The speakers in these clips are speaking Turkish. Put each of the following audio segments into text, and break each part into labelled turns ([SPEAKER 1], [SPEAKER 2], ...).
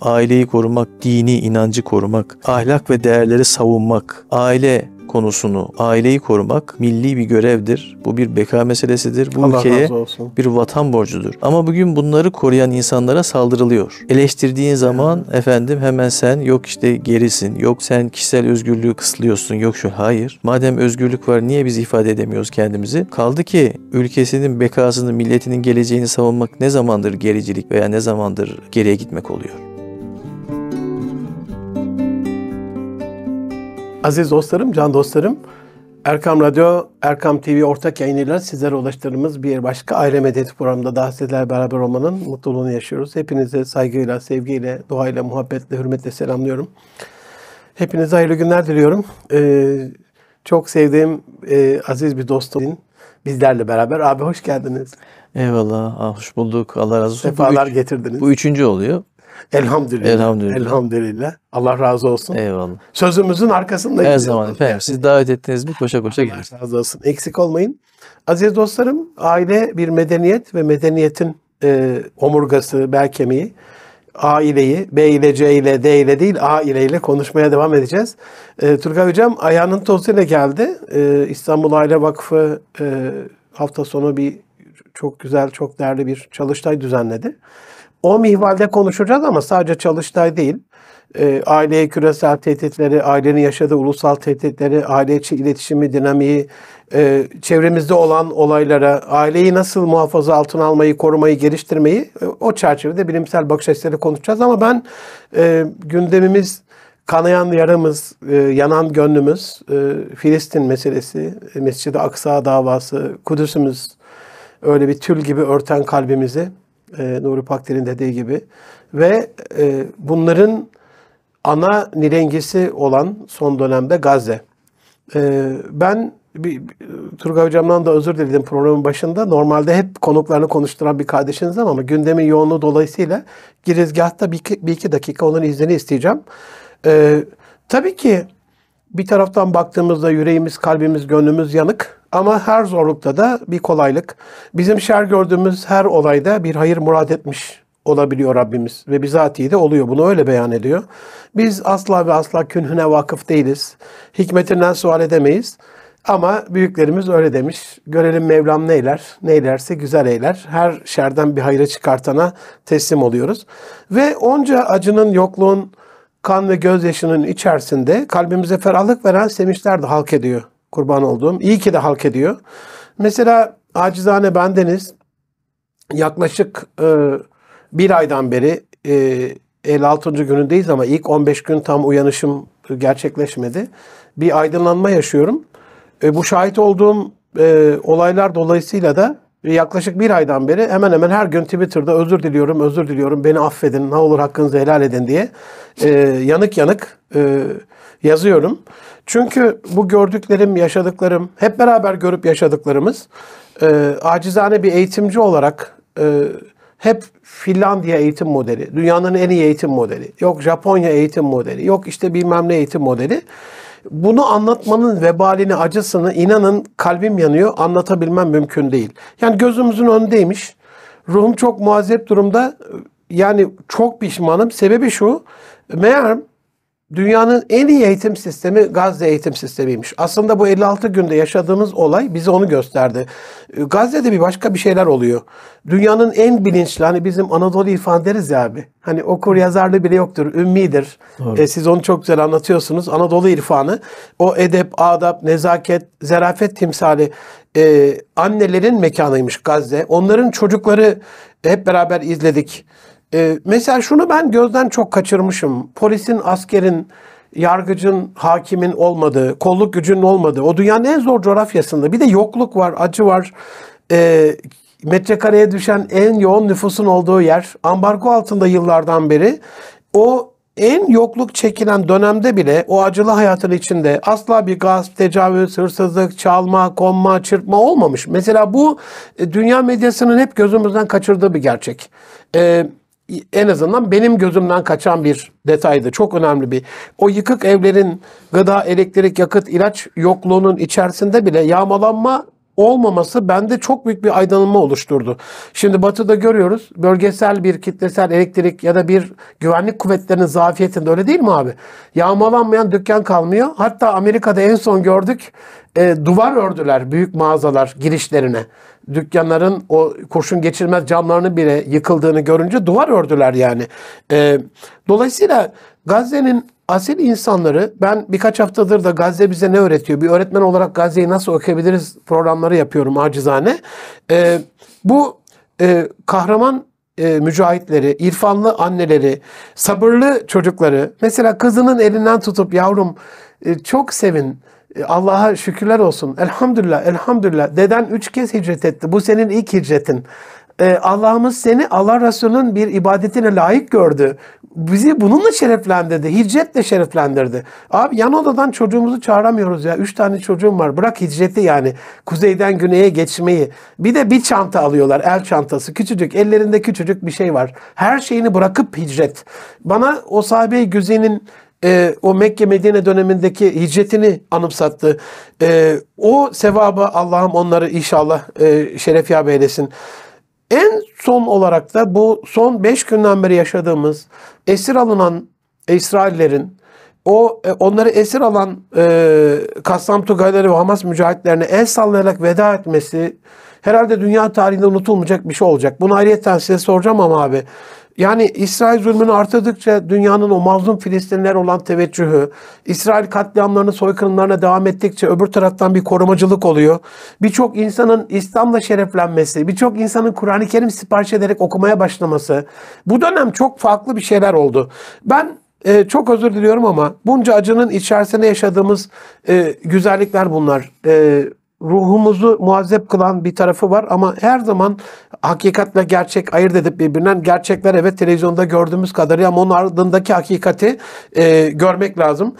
[SPEAKER 1] aileyi korumak, dini inancı korumak, ahlak ve değerleri savunmak, aile konusunu, aileyi korumak milli bir görevdir. Bu bir beka meselesidir. Bu Allah ülkeye bir vatan borcudur. Ama bugün bunları koruyan insanlara saldırılıyor. Eleştirdiğin zaman efendim hemen sen yok işte gerisin, yok sen kişisel özgürlüğü kısıtlıyorsun, yok şu. Hayır. Madem özgürlük var niye biz ifade edemiyoruz kendimizi? Kaldı ki ülkesinin bekasını, milletinin geleceğini savunmak ne zamandır gericilik veya ne zamandır geriye gitmek oluyor?
[SPEAKER 2] Aziz dostlarım, can dostlarım, Erkam Radyo, Erkam TV ortak yayınıyla sizlere ulaştırdığımız bir başka aile medeniyet programında daha sizlerle beraber olmanın mutluluğunu yaşıyoruz. Hepinize saygıyla, sevgiyle, duayla, muhabbetle, hürmetle selamlıyorum. Hepinize hayırlı günler diliyorum. Ee, çok sevdiğim e, aziz bir dostum bizlerle beraber. Abi hoş geldiniz.
[SPEAKER 1] Eyvallah, hoş bulduk. Allah razı olsun. Sefalar bu üç, getirdiniz. Bu üçüncü oluyor. Elhamdülillah. Elhamdülillah. Elhamdülillah. Allah razı olsun. Eyvallah.
[SPEAKER 2] Sözümüzün arkasındayız. Her zaman efendim. Siz
[SPEAKER 1] davet ettiniz mi koşa koşa Allah gelir.
[SPEAKER 2] razı olsun. Eksik olmayın. Aziz dostlarım aile bir medeniyet ve medeniyetin e, omurgası, bel kemiği. Aileyi B ile C ile D ile değil A ile ile konuşmaya devam edeceğiz. E, Turgay Hocam ayağının tozuyla geldi. E, İstanbul Aile Vakfı e, hafta sonu bir çok güzel, çok değerli bir çalıştay düzenledi. O mihvalde konuşacağız ama sadece Çalıştay değil. E, ee, aileye küresel tehditleri, ailenin yaşadığı ulusal tehditleri, aile içi iletişimi, dinamiği, e, çevremizde olan olaylara, aileyi nasıl muhafaza altına almayı, korumayı, geliştirmeyi e, o çerçevede bilimsel bakış açıları konuşacağız. Ama ben e, gündemimiz kanayan yaramız, e, yanan gönlümüz, e, Filistin meselesi, Mescid-i Aksa davası, Kudüs'ümüz öyle bir tül gibi örten kalbimizi e, Nuri Pakder'in dediği gibi ve e, bunların ana nirengisi olan son dönemde Gazze. E, ben bir, Turgay Hocam'dan da özür diledim programın başında. Normalde hep konuklarını konuşturan bir kardeşiniz ama gündemin yoğunluğu dolayısıyla girizgahta bir iki, bir iki dakika onun izni isteyeceğim. E, tabii ki bir taraftan baktığımızda yüreğimiz, kalbimiz, gönlümüz yanık. Ama her zorlukta da bir kolaylık. Bizim şer gördüğümüz her olayda bir hayır murad etmiş olabiliyor Rabbimiz ve bizatihi de oluyor. Bunu öyle beyan ediyor. Biz asla ve asla künhüne vakıf değiliz. Hikmetinden sual edemeyiz. Ama büyüklerimiz öyle demiş. Görelim Mevlam neyler, neylerse güzel eyler. Her şerden bir hayra çıkartana teslim oluyoruz. Ve onca acının, yokluğun, kan ve gözyaşının içerisinde kalbimize ferahlık veren sevinçler de halk ediyor kurban olduğum. İyi ki de halk ediyor. Mesela acizane bendeniz yaklaşık e, bir aydan beri e, 56. günündeyiz ama ilk 15 gün tam uyanışım gerçekleşmedi. Bir aydınlanma yaşıyorum. E, bu şahit olduğum e, olaylar dolayısıyla da yaklaşık bir aydan beri hemen hemen her gün Twitter'da özür diliyorum, özür diliyorum, beni affedin, ne olur hakkınızı helal edin diye e, yanık yanık e, yazıyorum. Çünkü bu gördüklerim, yaşadıklarım, hep beraber görüp yaşadıklarımız e, acizane bir eğitimci olarak e, hep Finlandiya eğitim modeli, dünyanın en iyi eğitim modeli, yok Japonya eğitim modeli, yok işte bilmem ne eğitim modeli. Bunu anlatmanın vebalini, acısını inanın kalbim yanıyor, anlatabilmem mümkün değil. Yani gözümüzün önündeymiş. Ruhum çok muazzep durumda. Yani çok pişmanım. Sebebi şu. Meğer dünyanın en iyi eğitim sistemi Gazze eğitim sistemiymiş. Aslında bu 56 günde yaşadığımız olay bize onu gösterdi. Ee, Gazze'de bir başka bir şeyler oluyor. Dünyanın en bilinçli hani bizim Anadolu ifaderiz ya abi. Hani okur yazarlı bile yoktur, ümmidir. E, siz onu çok güzel anlatıyorsunuz. Anadolu irfanı o edep, adap, nezaket, zerafet timsali e, annelerin mekanıymış Gazze. Onların çocukları hep beraber izledik. E, mesela şunu ben gözden çok kaçırmışım. Polisin, askerin, yargıcın, hakimin olmadığı, kolluk gücünün olmadığı, o dünyanın en zor coğrafyasında bir de yokluk var, acı var. E, metrekareye düşen en yoğun nüfusun olduğu yer, ambargo altında yıllardan beri o en yokluk çekilen dönemde bile o acılı hayatın içinde asla bir gasp, tecavüz, hırsızlık, çalma, konma, çırpma olmamış. Mesela bu e, dünya medyasının hep gözümüzden kaçırdığı bir gerçek. Ee, en azından benim gözümden kaçan bir detaydı. Çok önemli bir. O yıkık evlerin gıda, elektrik, yakıt, ilaç yokluğunun içerisinde bile yağmalanma olmaması bende çok büyük bir aydınlanma oluşturdu. Şimdi batıda görüyoruz bölgesel bir kitlesel elektrik ya da bir güvenlik kuvvetlerinin zafiyetinde öyle değil mi abi? Yağmalanmayan dükkan kalmıyor. Hatta Amerika'da en son gördük e, duvar ördüler büyük mağazalar girişlerine. Dükkanların o kurşun geçirmez camlarını bile yıkıldığını görünce duvar ördüler yani. E, dolayısıyla Gazze'nin asil insanları ben birkaç haftadır da Gazze bize ne öğretiyor? Bir öğretmen olarak Gazze'yi nasıl okuyabiliriz programları yapıyorum acizane. E, bu e, kahraman e, mücahitleri, irfanlı anneleri, sabırlı çocukları mesela kızının elinden tutup yavrum e, çok sevin e, Allah'a şükürler olsun. Elhamdülillah, elhamdülillah. Deden üç kez hicret etti. Bu senin ilk hicretin. E, Allah'ımız seni Allah Resulü'nün bir ibadetine layık gördü. Bizi bununla şereflendirdi. Hicretle şereflendirdi. Abi yan odadan çocuğumuzu çağıramıyoruz ya. Üç tane çocuğum var. Bırak hicreti yani. Kuzeyden güneye geçmeyi. Bir de bir çanta alıyorlar. El çantası. Küçücük. Ellerinde küçücük bir şey var. Her şeyini bırakıp hicret. Bana o sahabe-i güzenin e, o Mekke Medine dönemindeki hicretini anımsattı. E, o sevabı Allah'ım onları inşallah e, şeref yap eylesin. En son olarak da bu son beş günden beri yaşadığımız esir alınan İsraillerin o e, onları esir alan e, Kassam Tugayları ve Hamas mücahitlerine el sallayarak veda etmesi herhalde dünya tarihinde unutulmayacak bir şey olacak. Bunu ayrıyetten size soracağım ama abi yani İsrail zulmünü artırdıkça dünyanın o mazlum Filistinler olan teveccühü, İsrail katliamlarını, soykırımlarına devam ettikçe öbür taraftan bir korumacılık oluyor. Birçok insanın İslam'la şereflenmesi, birçok insanın Kur'an-ı Kerim sipariş ederek okumaya başlaması. Bu dönem çok farklı bir şeyler oldu. Ben ee, çok özür diliyorum ama bunca acının içerisinde yaşadığımız e, güzellikler bunlar. E, ruhumuzu muazzep kılan bir tarafı var ama her zaman hakikatle gerçek ayırt edip birbirinden gerçekler evet televizyonda gördüğümüz kadarıyla ama onun ardındaki hakikati e, görmek lazım.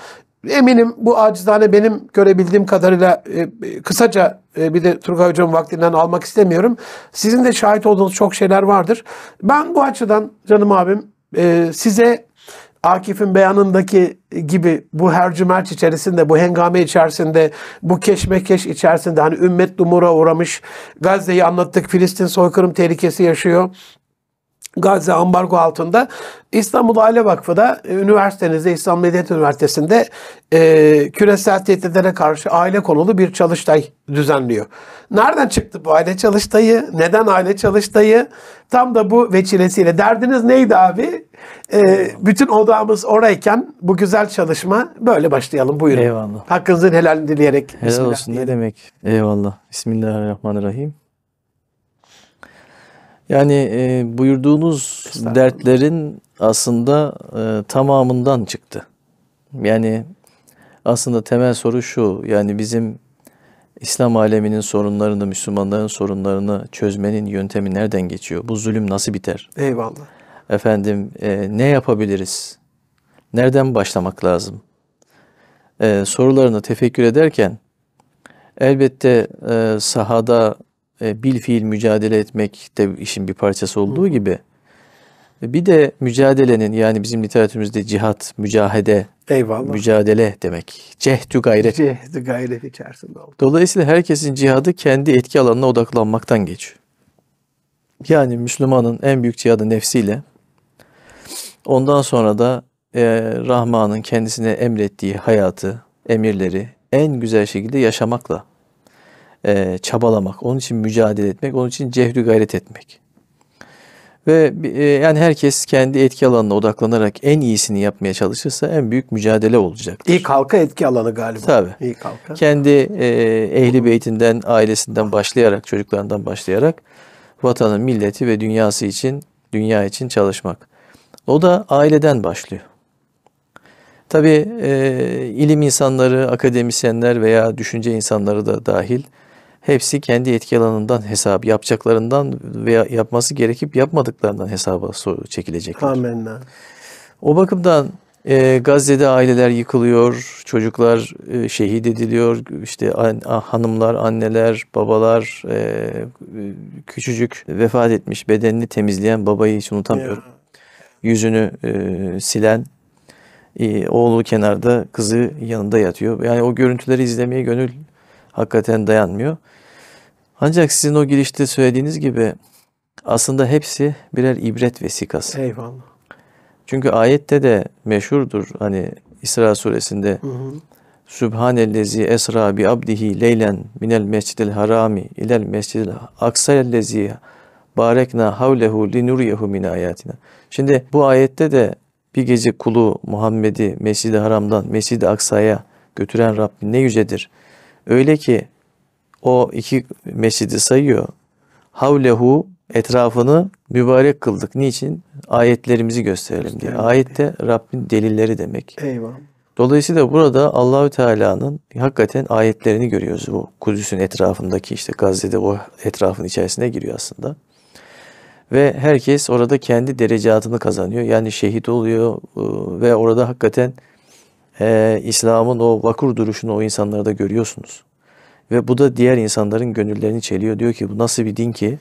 [SPEAKER 2] Eminim bu acizane benim görebildiğim kadarıyla e, kısaca e, bir de Turgay Hocam vaktinden almak istemiyorum. Sizin de şahit olduğunuz çok şeyler vardır. Ben bu açıdan canım abim e, size Akif'in beyanındaki gibi bu hercümerç içerisinde, bu hengame içerisinde, bu keşmekeş içerisinde hani ümmet dumura uğramış, Gazze'yi anlattık, Filistin soykırım tehlikesi yaşıyor. Gazze ambargo altında İstanbul Aile Vakfı da e, üniversitenizde İstanbul Medeniyet Üniversitesi'nde e, küresel tehditlere karşı aile konulu bir çalıştay düzenliyor. Nereden çıktı bu aile çalıştayı? Neden aile çalıştayı? Tam da bu veçilesiyle. Derdiniz neydi abi? E, bütün odamız orayken bu güzel çalışma böyle başlayalım. Buyurun. Eyvallah. Hakkınızın helalini dileyerek.
[SPEAKER 1] Helal olsun ne demek. Eyvallah. Bismillahirrahmanirrahim. Yani e, buyurduğunuz dertlerin aslında e, tamamından çıktı. Yani aslında temel soru şu. Yani bizim İslam aleminin sorunlarını, Müslümanların sorunlarını çözmenin yöntemi nereden geçiyor? Bu zulüm nasıl biter? Eyvallah. Efendim e, ne yapabiliriz? Nereden başlamak lazım? E, sorularını tefekkür ederken elbette e, sahada e, bil fiil mücadele etmek de işin bir parçası olduğu gibi e, bir de mücadelenin yani bizim literatürümüzde cihat, mücahede, Eyvallah. mücadele demek. Cehdü gayret.
[SPEAKER 2] Cehdü gayret içerisinde oldu.
[SPEAKER 1] Dolayısıyla herkesin cihadı kendi etki alanına odaklanmaktan geçiyor. Yani Müslümanın en büyük cihadı nefsiyle. Ondan sonra da e, Rahman'ın kendisine emrettiği hayatı, emirleri en güzel şekilde yaşamakla e, çabalamak, onun için mücadele etmek, onun için cehdü gayret etmek. Ve e, yani herkes kendi etki alanına odaklanarak en iyisini yapmaya çalışırsa en büyük mücadele olacak. İlk halka etki alanı galiba. Tabii. İlk halka. Kendi e, ehli beytinden, ailesinden başlayarak, çocuklarından başlayarak vatanın, milleti ve dünyası için, dünya için çalışmak. O da aileden başlıyor. Tabi e, ilim insanları, akademisyenler veya düşünce insanları da dahil Hepsi kendi etki alanından hesap yapacaklarından veya yapması gerekip yapmadıklarından hesaba çekilecekler. Amenna. O bakımdan e, Gazze'de aileler yıkılıyor, çocuklar e, şehit ediliyor, işte an, hanımlar, anneler, babalar, e, küçücük vefat etmiş bedenini temizleyen babayı hiç unutamıyorum. Ya. Yüzünü e, silen, e, oğlu kenarda, kızı yanında yatıyor. Yani o görüntüleri izlemeye gönül hakikaten dayanmıyor. Ancak sizin o girişte söylediğiniz gibi aslında hepsi birer ibret vesikası. Eyvallah. Çünkü ayette de meşhurdur hani İsra suresinde hı hı. Sübhanellezi esra bi abdihi leylen minel mescidil harami ilel mescidil aksayellezi barekna havlehu linuriyehu min ayatina. Şimdi bu ayette de bir gece kulu Muhammed'i Mescid-i Haram'dan Mescid-i Aksa'ya götüren Rabbin ne yücedir. Öyle ki o iki mescidi sayıyor. Havlehu etrafını mübarek kıldık. Niçin? Ayetlerimizi gösterelim diye. Ayet de Rabbin delilleri demek. Eyvallah. Dolayısıyla burada Allahü Teala'nın hakikaten ayetlerini görüyoruz. Bu Kudüs'ün etrafındaki işte Gazze'de o etrafın içerisine giriyor aslında. Ve herkes orada kendi derecatını kazanıyor. Yani şehit oluyor e, ve orada hakikaten e, İslam'ın o vakur duruşunu o insanlarda görüyorsunuz. Ve bu da diğer insanların gönüllerini çeliyor. Diyor ki bu nasıl bir din ki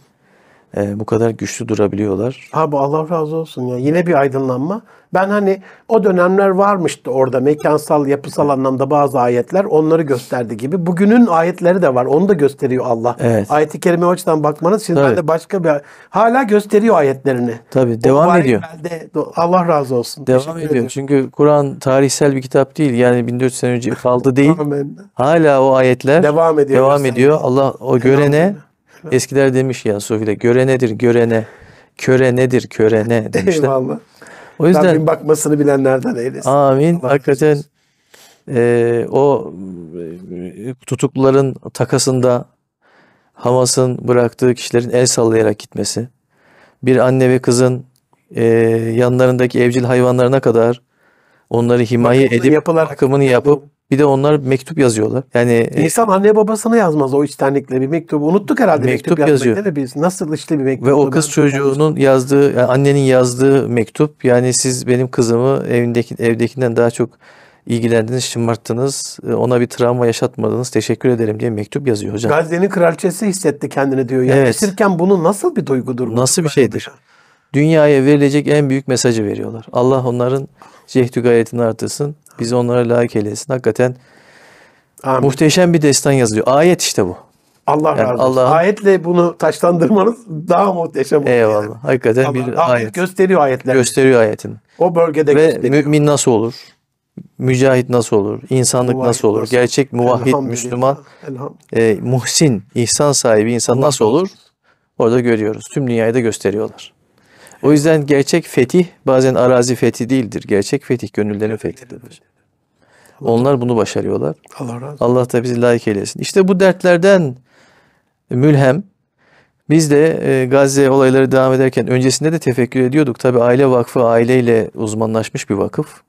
[SPEAKER 1] e, bu kadar güçlü durabiliyorlar.
[SPEAKER 2] Abi Allah razı olsun ya. Yine bir aydınlanma. Ben hani o dönemler varmıştı orada mekansal, yapısal anlamda bazı ayetler onları gösterdi gibi. Bugünün ayetleri de var. Onu da gösteriyor Allah. Evet. Ayet-i kerime açıdan bakmanız şimdi de başka bir hala gösteriyor ayetlerini.
[SPEAKER 1] Tabii devam o ediyor.
[SPEAKER 2] Belde, Allah razı olsun.
[SPEAKER 1] Devam ediyor. Ediyorum. Çünkü Kur'an tarihsel bir kitap değil. Yani 1400 sene önce kaldı değil. Hala o ayetler devam ediyor. Devam ediyor. Allah o görene Eskiler demiş ya Sufi'de göre nedir görene, köre nedir körene demişler. Eyvallah.
[SPEAKER 2] O yüzden Rabbim bakmasını bilenlerden eylesin. Amin.
[SPEAKER 1] Allah Hakikaten e, o e, tutukluların takasında Hamas'ın bıraktığı kişilerin el sallayarak gitmesi, bir anne ve kızın e, yanlarındaki evcil hayvanlarına kadar Onları himaye bakımını edip yapılarak, bakımını yapıp bir de onlar mektup yazıyorlar. Yani e, insan
[SPEAKER 2] anne babasına yazmaz o içtenlikle bir mektubu. Unuttuk herhalde mektup, mektup yazıyor. Değil mi? Biz nasıl işte bir
[SPEAKER 1] mektup. Ve o kız çocuğunun yazdığı, yani annenin yazdığı mektup. Yani siz benim kızımı evindeki evdekinden daha çok ilgilendiniz, şımarttınız, e, ona bir travma yaşatmadınız, teşekkür ederim diye mektup yazıyor hocam.
[SPEAKER 2] Gazze'nin kralçesi hissetti kendini diyor. Evet. Yetişirken bunu nasıl bir
[SPEAKER 1] duygudur? Nasıl bir şeydir? Dünyaya verilecek en büyük mesajı veriyorlar. Allah onların cehdü gayretini artırsın. Bizi onlara layık eylesin. Hakikaten Amin. muhteşem bir destan yazılıyor. Ayet işte bu. Allah yani razı olsun. Ayetle bunu taşlandırmanız daha muhteşem oldu. Eyvallah. Yani. Hakikaten Allah, bir ayet. Gösteriyor ayetler. Gösteriyor ayetini. O bölgede Ve mümin nasıl olur? Mücahit nasıl olur? İnsanlık muvahhid nasıl olur? Gerçek muvahhid, Müslüman, e, muhsin, ihsan sahibi insan nasıl olur? Orada görüyoruz. Tüm dünyayı da gösteriyorlar. O yüzden gerçek fetih bazen arazi fethi değildir. Gerçek fetih gönüllerin fethidir. Onlar bunu başarıyorlar. Allah razı olsun. Allah da bizi layık eylesin. İşte bu dertlerden mülhem biz de e, Gazze olayları devam ederken öncesinde de tefekkür ediyorduk. Tabi aile vakfı aileyle uzmanlaşmış bir vakıf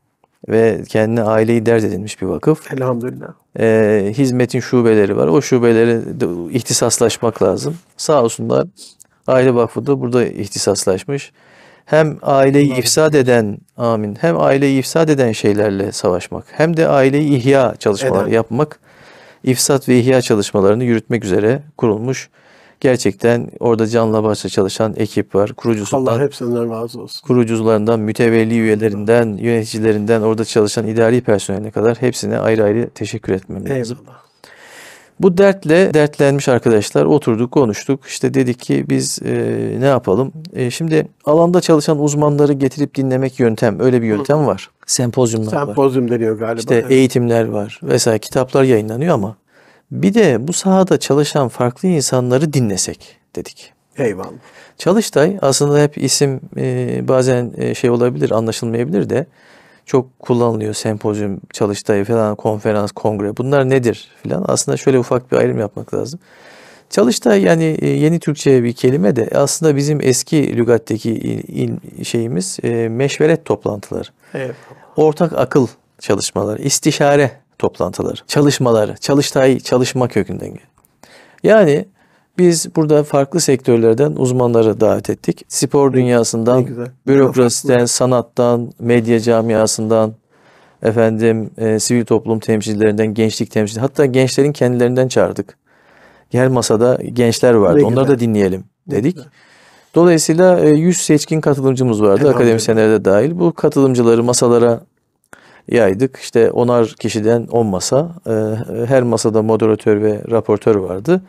[SPEAKER 1] ve kendine aileyi dert edilmiş bir vakıf. Elhamdülillah. E, hizmetin şubeleri var. O şubeleri ihtisaslaşmak lazım. Sağ olsunlar Aile Vakfı da burada ihtisaslaşmış. Hem aileyi ifsad eden amin hem aileyi ifsad eden şeylerle savaşmak hem de aileyi ihya çalışmaları Eden. yapmak ifsat ve ihya çalışmalarını yürütmek üzere kurulmuş. Gerçekten orada canla başla çalışan ekip var. Allah Kurucusundan,
[SPEAKER 2] hepsinden razı olsun.
[SPEAKER 1] kurucularından, mütevelli üyelerinden, yöneticilerinden, orada çalışan idari personeline kadar hepsine ayrı ayrı teşekkür etmem lazım. Eyvallah. Bu dertle dertlenmiş arkadaşlar oturduk konuştuk işte dedik ki biz e, ne yapalım. E, şimdi alanda çalışan uzmanları getirip dinlemek yöntem öyle bir yöntem var. Sempozyumlar Sempozyum var.
[SPEAKER 2] Sempozyum deniyor galiba. İşte evet.
[SPEAKER 1] eğitimler var vesaire kitaplar yayınlanıyor ama bir de bu sahada çalışan farklı insanları dinlesek dedik. Eyvallah. Çalıştay aslında hep isim e, bazen e, şey olabilir anlaşılmayabilir de çok kullanılıyor sempozyum, çalıştay falan, konferans, kongre. Bunlar nedir falan? Aslında şöyle ufak bir ayrım yapmak lazım. Çalıştay yani e, yeni Türkçe bir kelime de aslında bizim eski lügatteki şeyimiz e, meşveret toplantıları. Evet. Ortak akıl çalışmalar, istişare toplantıları, çalışmalar, çalıştay çalışma kökünden geliyor. Yani biz burada farklı sektörlerden uzmanları davet ettik. Spor dünyasından, bürokrasiden, sanattan, medya camiasından, efendim e, sivil toplum temsilcilerinden, gençlik temsilcilerinden, hatta gençlerin kendilerinden çağırdık. Her masada gençler vardı. Onları da dinleyelim dedik. Dolayısıyla e, 100 seçkin katılımcımız vardı akademisyenlere de dahil. Bu katılımcıları masalara yaydık. İşte onar kişiden 10 masa. E, her masada moderatör ve raportör vardı.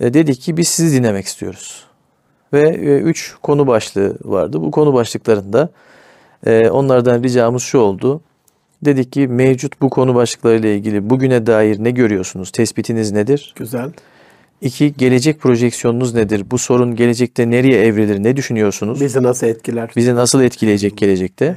[SPEAKER 1] E, dedik ki biz sizi dinlemek istiyoruz. Ve e, üç konu başlığı vardı. Bu konu başlıklarında e, onlardan ricamız şu oldu. Dedik ki mevcut bu konu başlıklarıyla ilgili bugüne dair ne görüyorsunuz? Tespitiniz nedir? Güzel. İki, gelecek projeksiyonunuz nedir? Bu sorun gelecekte nereye evrilir? Ne düşünüyorsunuz? Bizi nasıl etkiler? Bizi nasıl etkileyecek gelecekte?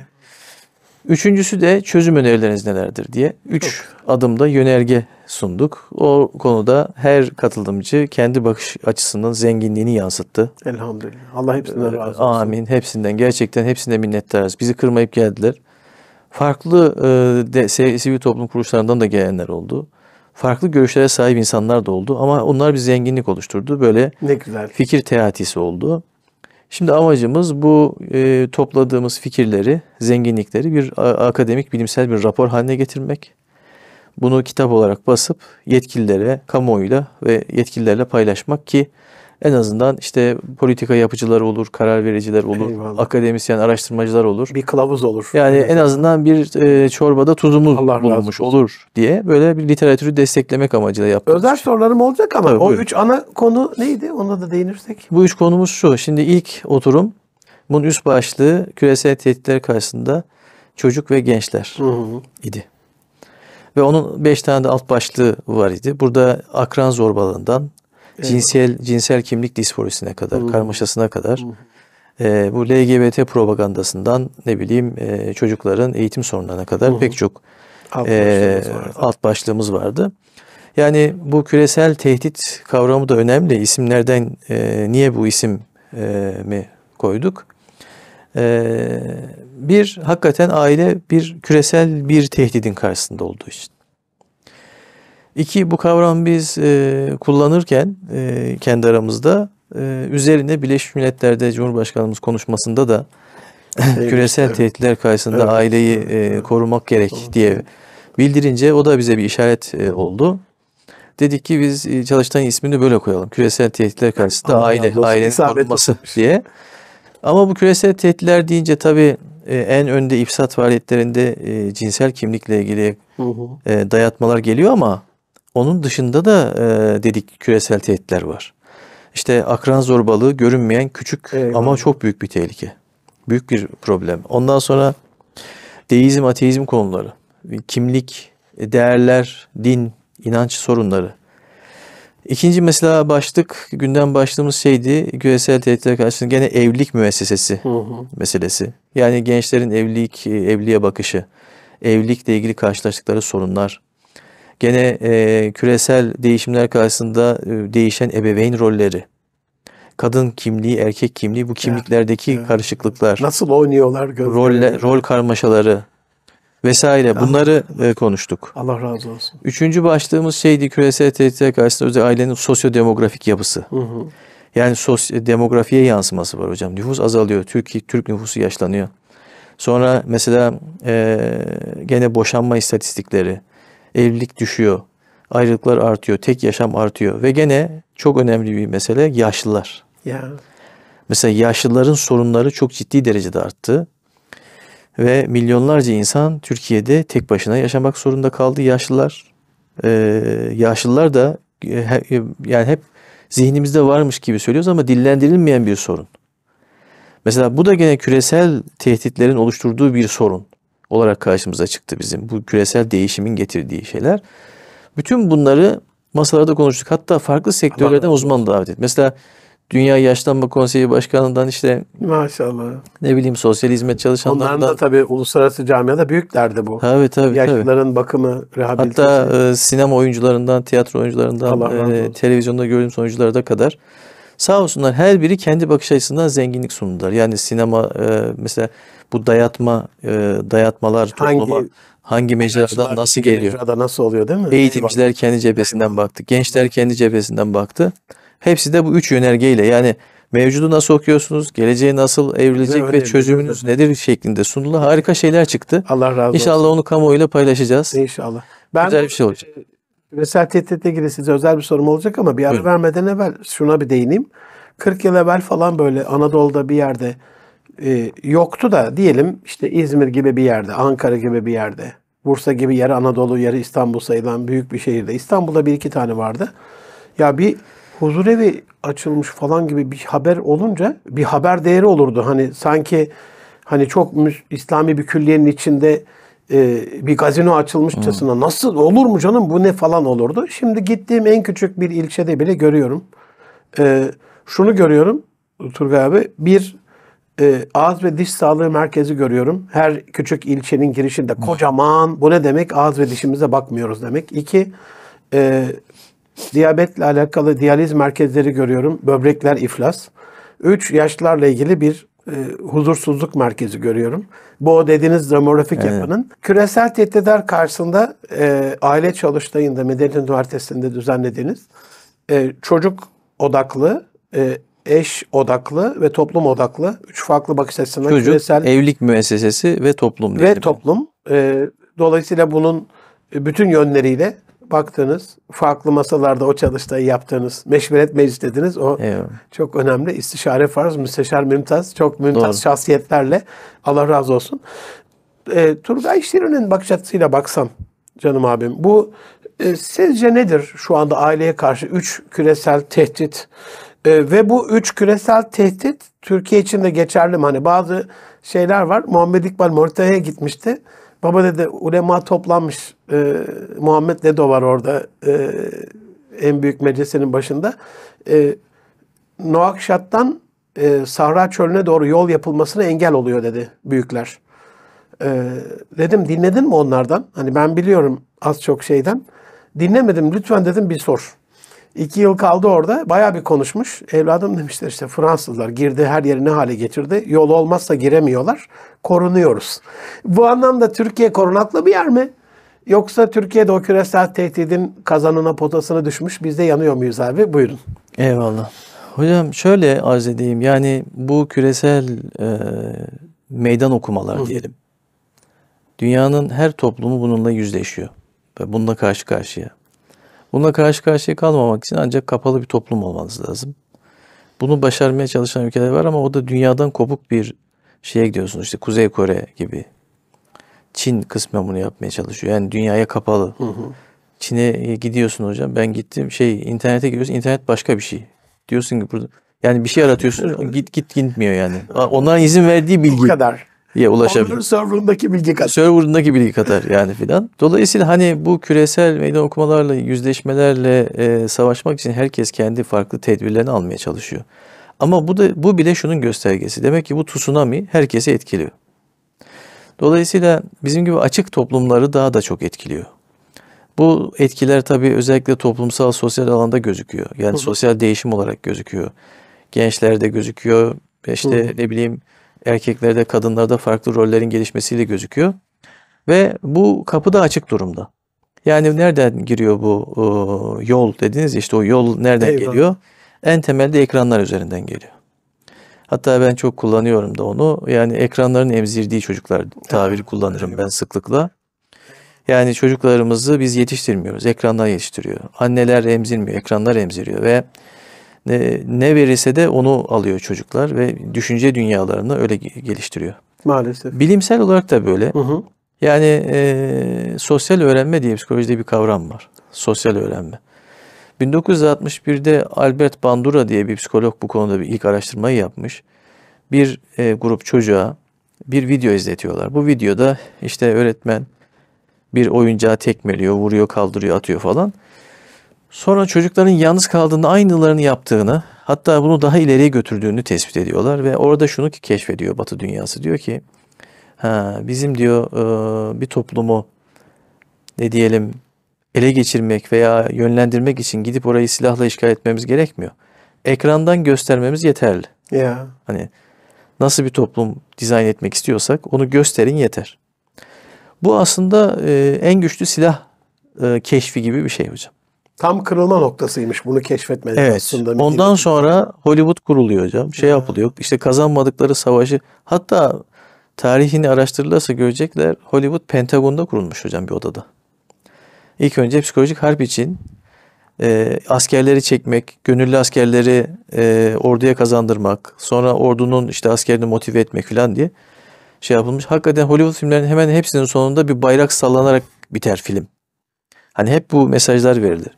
[SPEAKER 1] Üçüncüsü de çözüm önerileriniz nelerdir diye. Üç Çok. adımda yönerge sunduk. O konuda her katılımcı kendi bakış açısının zenginliğini yansıttı. Elhamdülillah. Allah
[SPEAKER 2] hepsinden ee, razı olsun.
[SPEAKER 1] Amin. Hepsinden. Gerçekten hepsinde minnettarız. Bizi kırmayıp geldiler. Farklı e, sivil toplum kuruluşlarından da gelenler oldu. Farklı görüşlere sahip insanlar da oldu ama onlar bir zenginlik oluşturdu. Böyle ne güzel. fikir teatisi oldu. Şimdi amacımız bu e, topladığımız fikirleri, zenginlikleri bir akademik bilimsel bir rapor haline getirmek. Bunu kitap olarak basıp yetkililere, kamuoyuyla ve yetkililerle paylaşmak ki en azından işte politika yapıcıları olur, karar vericiler olur, Eyvallah. akademisyen, araştırmacılar olur. Bir kılavuz olur. Yani en azından bir e, çorbada tuzumuz Allah bulunmuş olur diye böyle bir literatürü desteklemek amacıyla yaptık. Özel sorularım olacak ama Tabii, o buyurun. üç
[SPEAKER 2] ana konu neydi? Ona da değinirsek.
[SPEAKER 1] Bu üç konumuz şu. Şimdi ilk oturum bunun üst başlığı küresel tehditler karşısında çocuk ve gençler hı hı. idi. Ve onun beş tane de alt başlığı var idi. Burada akran zorbalığından, Cinsel cinsel kimlik disforisine kadar, hmm. karmaşasına kadar. E, bu LGBT propagandasından ne bileyim e, çocukların eğitim sorunlarına kadar hmm. pek çok alt, e, alt başlığımız vardı. Yani bu küresel tehdit kavramı da önemli. İsimlerden e, niye bu isim e, mi koyduk? E, bir hakikaten aile bir küresel bir tehdidin karşısında olduğu için. İki, bu kavram biz e, kullanırken e, kendi aramızda e, üzerine Birleşmiş Milletler'de Cumhurbaşkanımız konuşmasında da küresel evet. tehditler karşısında evet. aileyi e, korumak gerek tamam. diye bildirince o da bize bir işaret e, oldu. Dedik ki biz e, çalıştan ismini böyle koyalım. Küresel tehditler karşısında Aman aile, ya, ailenin korunması olmuş. diye. Ama bu küresel tehditler deyince tabii e, en önde ifsat faaliyetlerinde e, cinsel kimlikle ilgili hı hı. dayatmalar geliyor ama onun dışında da e, dedik küresel tehditler var. İşte akran zorbalığı görünmeyen küçük Eyvallah. ama çok büyük bir tehlike. Büyük bir problem. Ondan sonra deizm, ateizm konuları, kimlik, değerler, din, inanç sorunları. İkinci mesela başlık, gündem başlığımız şeydi, küresel tehditler karşısında gene evlilik müessesesi hı hı. meselesi. Yani gençlerin evlilik, evliliğe bakışı, evlilikle ilgili karşılaştıkları sorunlar, Gene e, küresel değişimler karşısında e, değişen ebeveyn rolleri. Kadın kimliği, erkek kimliği bu kimliklerdeki evet, karışıklıklar. Nasıl
[SPEAKER 2] oynuyorlar? Rolle,
[SPEAKER 1] rol karmaşaları vesaire ah, bunları e, konuştuk.
[SPEAKER 2] Allah razı olsun.
[SPEAKER 1] Üçüncü başlığımız şeydi küresel tehditler karşısında özel ailenin sosyodemografik yapısı. Hı hı. Yani sosyo demografiye yansıması var hocam. Nüfus azalıyor. Türkiye Türk nüfusu yaşlanıyor. Sonra mesela e, gene boşanma istatistikleri, evlilik düşüyor, ayrılıklar artıyor, tek yaşam artıyor ve gene çok önemli bir mesele yaşlılar. Ya. Mesela yaşlıların sorunları çok ciddi derecede arttı ve milyonlarca insan Türkiye'de tek başına yaşamak zorunda kaldı yaşlılar. Ee, yaşlılar da e, e, yani hep zihnimizde varmış gibi söylüyoruz ama dillendirilmeyen bir sorun. Mesela bu da gene küresel tehditlerin oluşturduğu bir sorun olarak karşımıza çıktı bizim. Bu küresel değişimin getirdiği şeyler. Bütün bunları masalarda konuştuk. Hatta farklı sektörlerden uzman davet et. Mesela Dünya Yaşlanma Konseyi Başkanı'ndan işte
[SPEAKER 2] maşallah
[SPEAKER 1] ne bileyim sosyal hizmet çalışanlardan.
[SPEAKER 2] Onların da tabii uluslararası camiada büyük derdi bu. Tabii tabii. Yaşlıların tabii. bakımı, rehabilitasyon.
[SPEAKER 1] Hatta e, sinema oyuncularından, tiyatro oyuncularından, e, televizyonda gördüğüm oyunculara da kadar Sağ olsunlar her biri kendi bakış açısından zenginlik sundular. Yani sinema e, mesela bu dayatma e, dayatmalar hangi, topluma hangi mecradan nasıl geliyor? Mecrada nasıl oluyor değil mi? Eğitimciler kendi cephesinden baktı. Gençler kendi cephesinden baktı. Hepsi de bu üç yönergeyle yani mevcudu nasıl okuyorsunuz, geleceği nasıl evrilecek ve çözümünüz de. Şey. nedir şeklinde sundular. Harika şeyler çıktı. Allah razı İnşallah olsun. İnşallah onu kamuoyuyla paylaşacağız. İnşallah. Ben Güzel bir şey olacak. E,
[SPEAKER 2] Mesela TTT'ye ilgili size özel bir sorum olacak ama bir ara Buyurun. vermeden evvel şuna bir değineyim. 40 yıl evvel falan böyle Anadolu'da bir yerde e, yoktu da diyelim işte İzmir gibi bir yerde, Ankara gibi bir yerde, Bursa gibi yarı Anadolu, yarı İstanbul sayılan büyük bir şehirde. İstanbul'da bir iki tane vardı. Ya bir huzurevi açılmış falan gibi bir haber olunca bir haber değeri olurdu. Hani sanki hani çok İslami bir külliyenin içinde e, bir gazino açılmışçasına hmm. nasıl olur mu canım bu ne falan olurdu. Şimdi gittiğim en küçük bir ilçede bile görüyorum. E, şunu görüyorum Turgay abi bir e, ağız ve diş sağlığı merkezi görüyorum. Her küçük ilçenin girişinde hmm. kocaman bu ne demek ağız ve dişimize bakmıyoruz demek. İki e, diyabetle alakalı diyaliz merkezleri görüyorum. Böbrekler iflas. Üç yaşlarla ilgili bir e, huzursuzluk merkezi görüyorum. Bu o dediğiniz demografik evet. yapının. Küresel tehditler karşısında e, aile çalıştayında Medellin Üniversitesi'nde düzenlediğiniz e, çocuk odaklı, e, eş odaklı ve toplum odaklı üç farklı bakış açısından çocuk, küresel...
[SPEAKER 1] evlilik müessesesi ve toplum. Ve
[SPEAKER 2] toplum. E, dolayısıyla bunun e, bütün yönleriyle baktınız farklı masalarda o çalıştayı yaptınız. Meşveret meclis dediniz. O evet. çok önemli. İstişare farz, müsteşar mümtaz. Çok mümtaz Doğru. şahsiyetlerle. Allah razı olsun. E, Turgay Şirin'in bakış açısıyla baksam canım abim. Bu e, sizce nedir şu anda aileye karşı üç küresel tehdit? E, ve bu üç küresel tehdit Türkiye için de geçerli mi? Hani bazı şeyler var. Muhammed İkbal Morita'ya gitmişti Baba dede ulema toplanmış. E, Muhammed Dedo var orada. E, en büyük meclisinin başında. E, Noakşat'tan e, Sahra Çölü'ne doğru yol yapılmasına engel oluyor dedi büyükler. E, dedim dinledin mi onlardan? Hani ben biliyorum az çok şeyden. Dinlemedim lütfen dedim bir sor. İki yıl kaldı orada. Bayağı bir konuşmuş. Evladım demişler işte Fransızlar girdi her yeri ne hale getirdi. Yol olmazsa giremiyorlar. Korunuyoruz. Bu anlamda Türkiye korunaklı bir yer mi? Yoksa Türkiye'de o küresel tehdidin kazanına potasını düşmüş. Biz de yanıyor muyuz abi? Buyurun.
[SPEAKER 1] Eyvallah. Hocam şöyle arz edeyim. Yani bu küresel e, meydan okumalar Hı. diyelim. Dünyanın her toplumu bununla yüzleşiyor. Ve bununla karşı karşıya. Bununla karşı karşıya kalmamak için ancak kapalı bir toplum olmanız lazım. Bunu başarmaya çalışan ülkeler var ama o da dünyadan kopuk bir şeye gidiyorsunuz. İşte Kuzey Kore gibi. Çin kısmen bunu yapmaya çalışıyor. Yani dünyaya kapalı. Çin'e gidiyorsun hocam. Ben gittim şey internete giriyorsun. İnternet başka bir şey. Diyorsun ki burada yani bir şey aratıyorsun git git gitmiyor yani. Onların izin verdiği bilgi. Bu kadar. Ya ulaşabilir. Onların serverındaki bilgi kadar. Serverındaki bilgi kadar yani filan. Dolayısıyla hani bu küresel meydan okumalarla, yüzleşmelerle e, savaşmak için herkes kendi farklı tedbirlerini almaya çalışıyor. Ama bu da bu bile şunun göstergesi. Demek ki bu tsunami herkesi etkiliyor. Dolayısıyla bizim gibi açık toplumları daha da çok etkiliyor. Bu etkiler tabii özellikle toplumsal sosyal alanda gözüküyor. Yani Hı. sosyal değişim olarak gözüküyor. Gençlerde gözüküyor. İşte Hı. ne bileyim erkeklerde, kadınlarda farklı rollerin gelişmesiyle gözüküyor. Ve bu kapı da açık durumda. Yani nereden giriyor bu e, yol dediniz işte o yol nereden Eyvallah. geliyor? En temelde ekranlar üzerinden geliyor. Hatta ben çok kullanıyorum da onu. Yani ekranların emzirdiği çocuklar tabiri ah, kullanırım ben sıklıkla. Yani çocuklarımızı biz yetiştirmiyoruz. Ekranlar yetiştiriyor. Anneler emzirmiyor, ekranlar emziriyor ve e, ne verirse de onu alıyor çocuklar ve düşünce dünyalarını öyle geliştiriyor. Maalesef. Bilimsel olarak da böyle. Hı hı. Yani e, sosyal öğrenme diye psikolojide bir kavram var. Sosyal öğrenme. 1961'de Albert Bandura diye bir psikolog bu konuda bir ilk araştırmayı yapmış. Bir e, grup çocuğa bir video izletiyorlar. Bu videoda işte öğretmen bir oyuncağı tekmeliyor, vuruyor, kaldırıyor, atıyor falan. Sonra çocukların yalnız kaldığında aynılarını yaptığını, hatta bunu daha ileriye götürdüğünü tespit ediyorlar ve orada şunu ki keşfediyor Batı dünyası diyor ki ha, bizim diyor e, bir toplumu ne diyelim ele geçirmek veya yönlendirmek için gidip orayı silahla işgal etmemiz gerekmiyor. Ekrandan göstermemiz yeterli. Ya. Yeah. Hani nasıl bir toplum dizayn etmek istiyorsak onu gösterin yeter. Bu aslında e, en güçlü silah e, keşfi gibi bir şey hocam. Tam kırılma
[SPEAKER 2] noktasıymış bunu keşfetmeniz evet. aslında. Ondan
[SPEAKER 1] sonra Hollywood kuruluyor hocam. Şey ha. yapılıyor. İşte kazanmadıkları savaşı hatta tarihini araştırırlarsa görecekler Hollywood Pentagon'da kurulmuş hocam bir odada. İlk önce psikolojik harp için e, askerleri çekmek, gönüllü askerleri e, orduya kazandırmak, sonra ordunun işte askerini motive etmek falan diye şey yapılmış. Hakikaten Hollywood filmlerinin hemen hepsinin sonunda bir bayrak sallanarak biter film. Hani hep bu mesajlar verilir.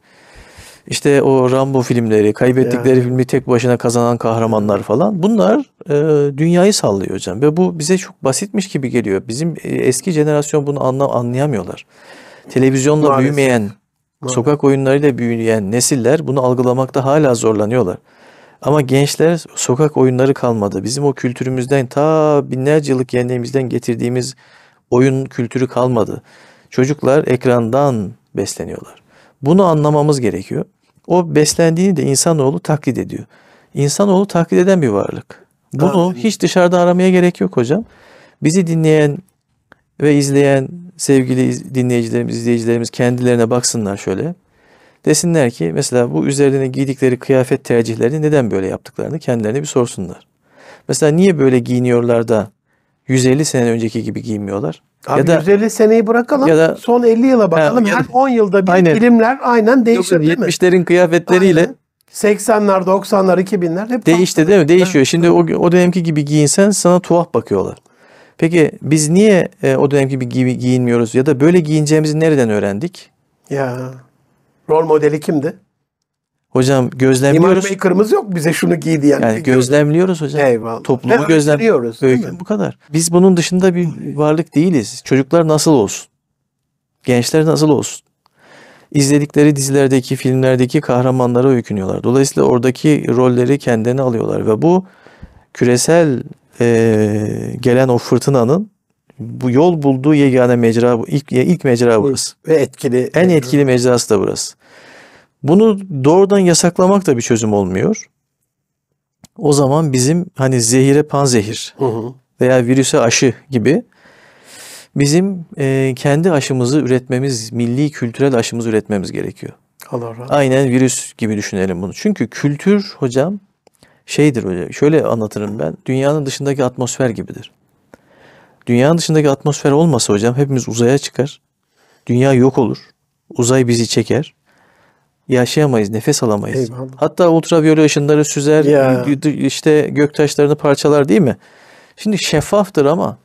[SPEAKER 1] İşte o Rambo filmleri, kaybettikleri yani. filmi tek başına kazanan kahramanlar falan. Bunlar e, dünyayı sallıyor hocam. Ve bu bize çok basitmiş gibi geliyor. Bizim e, eski jenerasyon bunu anla, anlayamıyorlar. Televizyonla Maalesef. büyümeyen, Maalesef. sokak oyunlarıyla büyüyen nesiller bunu algılamakta hala zorlanıyorlar. Ama gençler sokak oyunları kalmadı. Bizim o kültürümüzden ta binlerce yıllık yeniliğimizden getirdiğimiz oyun kültürü kalmadı. Çocuklar ekrandan besleniyorlar. Bunu anlamamız gerekiyor. O beslendiğini de insanoğlu taklit ediyor. İnsanoğlu taklit eden bir varlık. Bunu evet. hiç dışarıda aramaya gerek yok hocam. Bizi dinleyen ve izleyen sevgili dinleyicilerimiz, izleyicilerimiz kendilerine baksınlar şöyle. Desinler ki mesela bu üzerine giydikleri kıyafet tercihlerini neden böyle yaptıklarını kendilerine bir sorsunlar. Mesela niye böyle giyiniyorlar da 150 sene önceki gibi giymiyorlar. Abi ya da 150
[SPEAKER 2] seneyi bırakalım. Ya da son 50 yıla bakalım. Ha, Her 10 yılda bir aynen. filmler aynen değişiyor değil 70'lerin mi?
[SPEAKER 1] 70'lerin kıyafetleriyle aynen. 80'ler, 90'lar, 2000'ler hep değişti değil mi? Değişiyor. Evet. Şimdi o, o dönemki gibi giyinsen sana tuhaf bakıyorlar. Peki biz niye e, o dönemki gibi giy- giyinmiyoruz ya da böyle giyineceğimizi nereden öğrendik?
[SPEAKER 2] Ya rol modeli kimdi?
[SPEAKER 1] Hocam gözlemliyoruz. İmam Bey kırmızı yok bize şunu giy diyen. Yani gözlemliyoruz hocam. Eyvallah. Toplumu gözlemliyoruz. bu kadar. Biz bunun dışında bir varlık değiliz. Çocuklar nasıl olsun? Gençler nasıl olsun? İzledikleri dizilerdeki, filmlerdeki kahramanlara öykünüyorlar. Dolayısıyla oradaki rolleri kendine alıyorlar ve bu küresel e, gelen o fırtınanın bu yol bulduğu yegane mecra bu. ilk mecra burası. Ve etkili. En etkili mecrası da burası. Bunu doğrudan yasaklamak da bir çözüm olmuyor. O zaman bizim hani zehire panzehir hı hı. veya virüse aşı gibi bizim e, kendi aşımızı üretmemiz, milli kültürel aşımızı üretmemiz gerekiyor. Allah razı Aynen virüs gibi düşünelim bunu. Çünkü kültür hocam şeydir hocam. Şöyle anlatırım ben. Dünyanın dışındaki atmosfer gibidir. Dünyanın dışındaki atmosfer olmasa hocam hepimiz uzaya çıkar. Dünya yok olur. Uzay bizi çeker yaşayamayız, nefes alamayız. Eyvallah. Hatta ultraviyole ışınları süzer, ya. işte göktaşlarını parçalar değil mi? Şimdi şeffaftır ama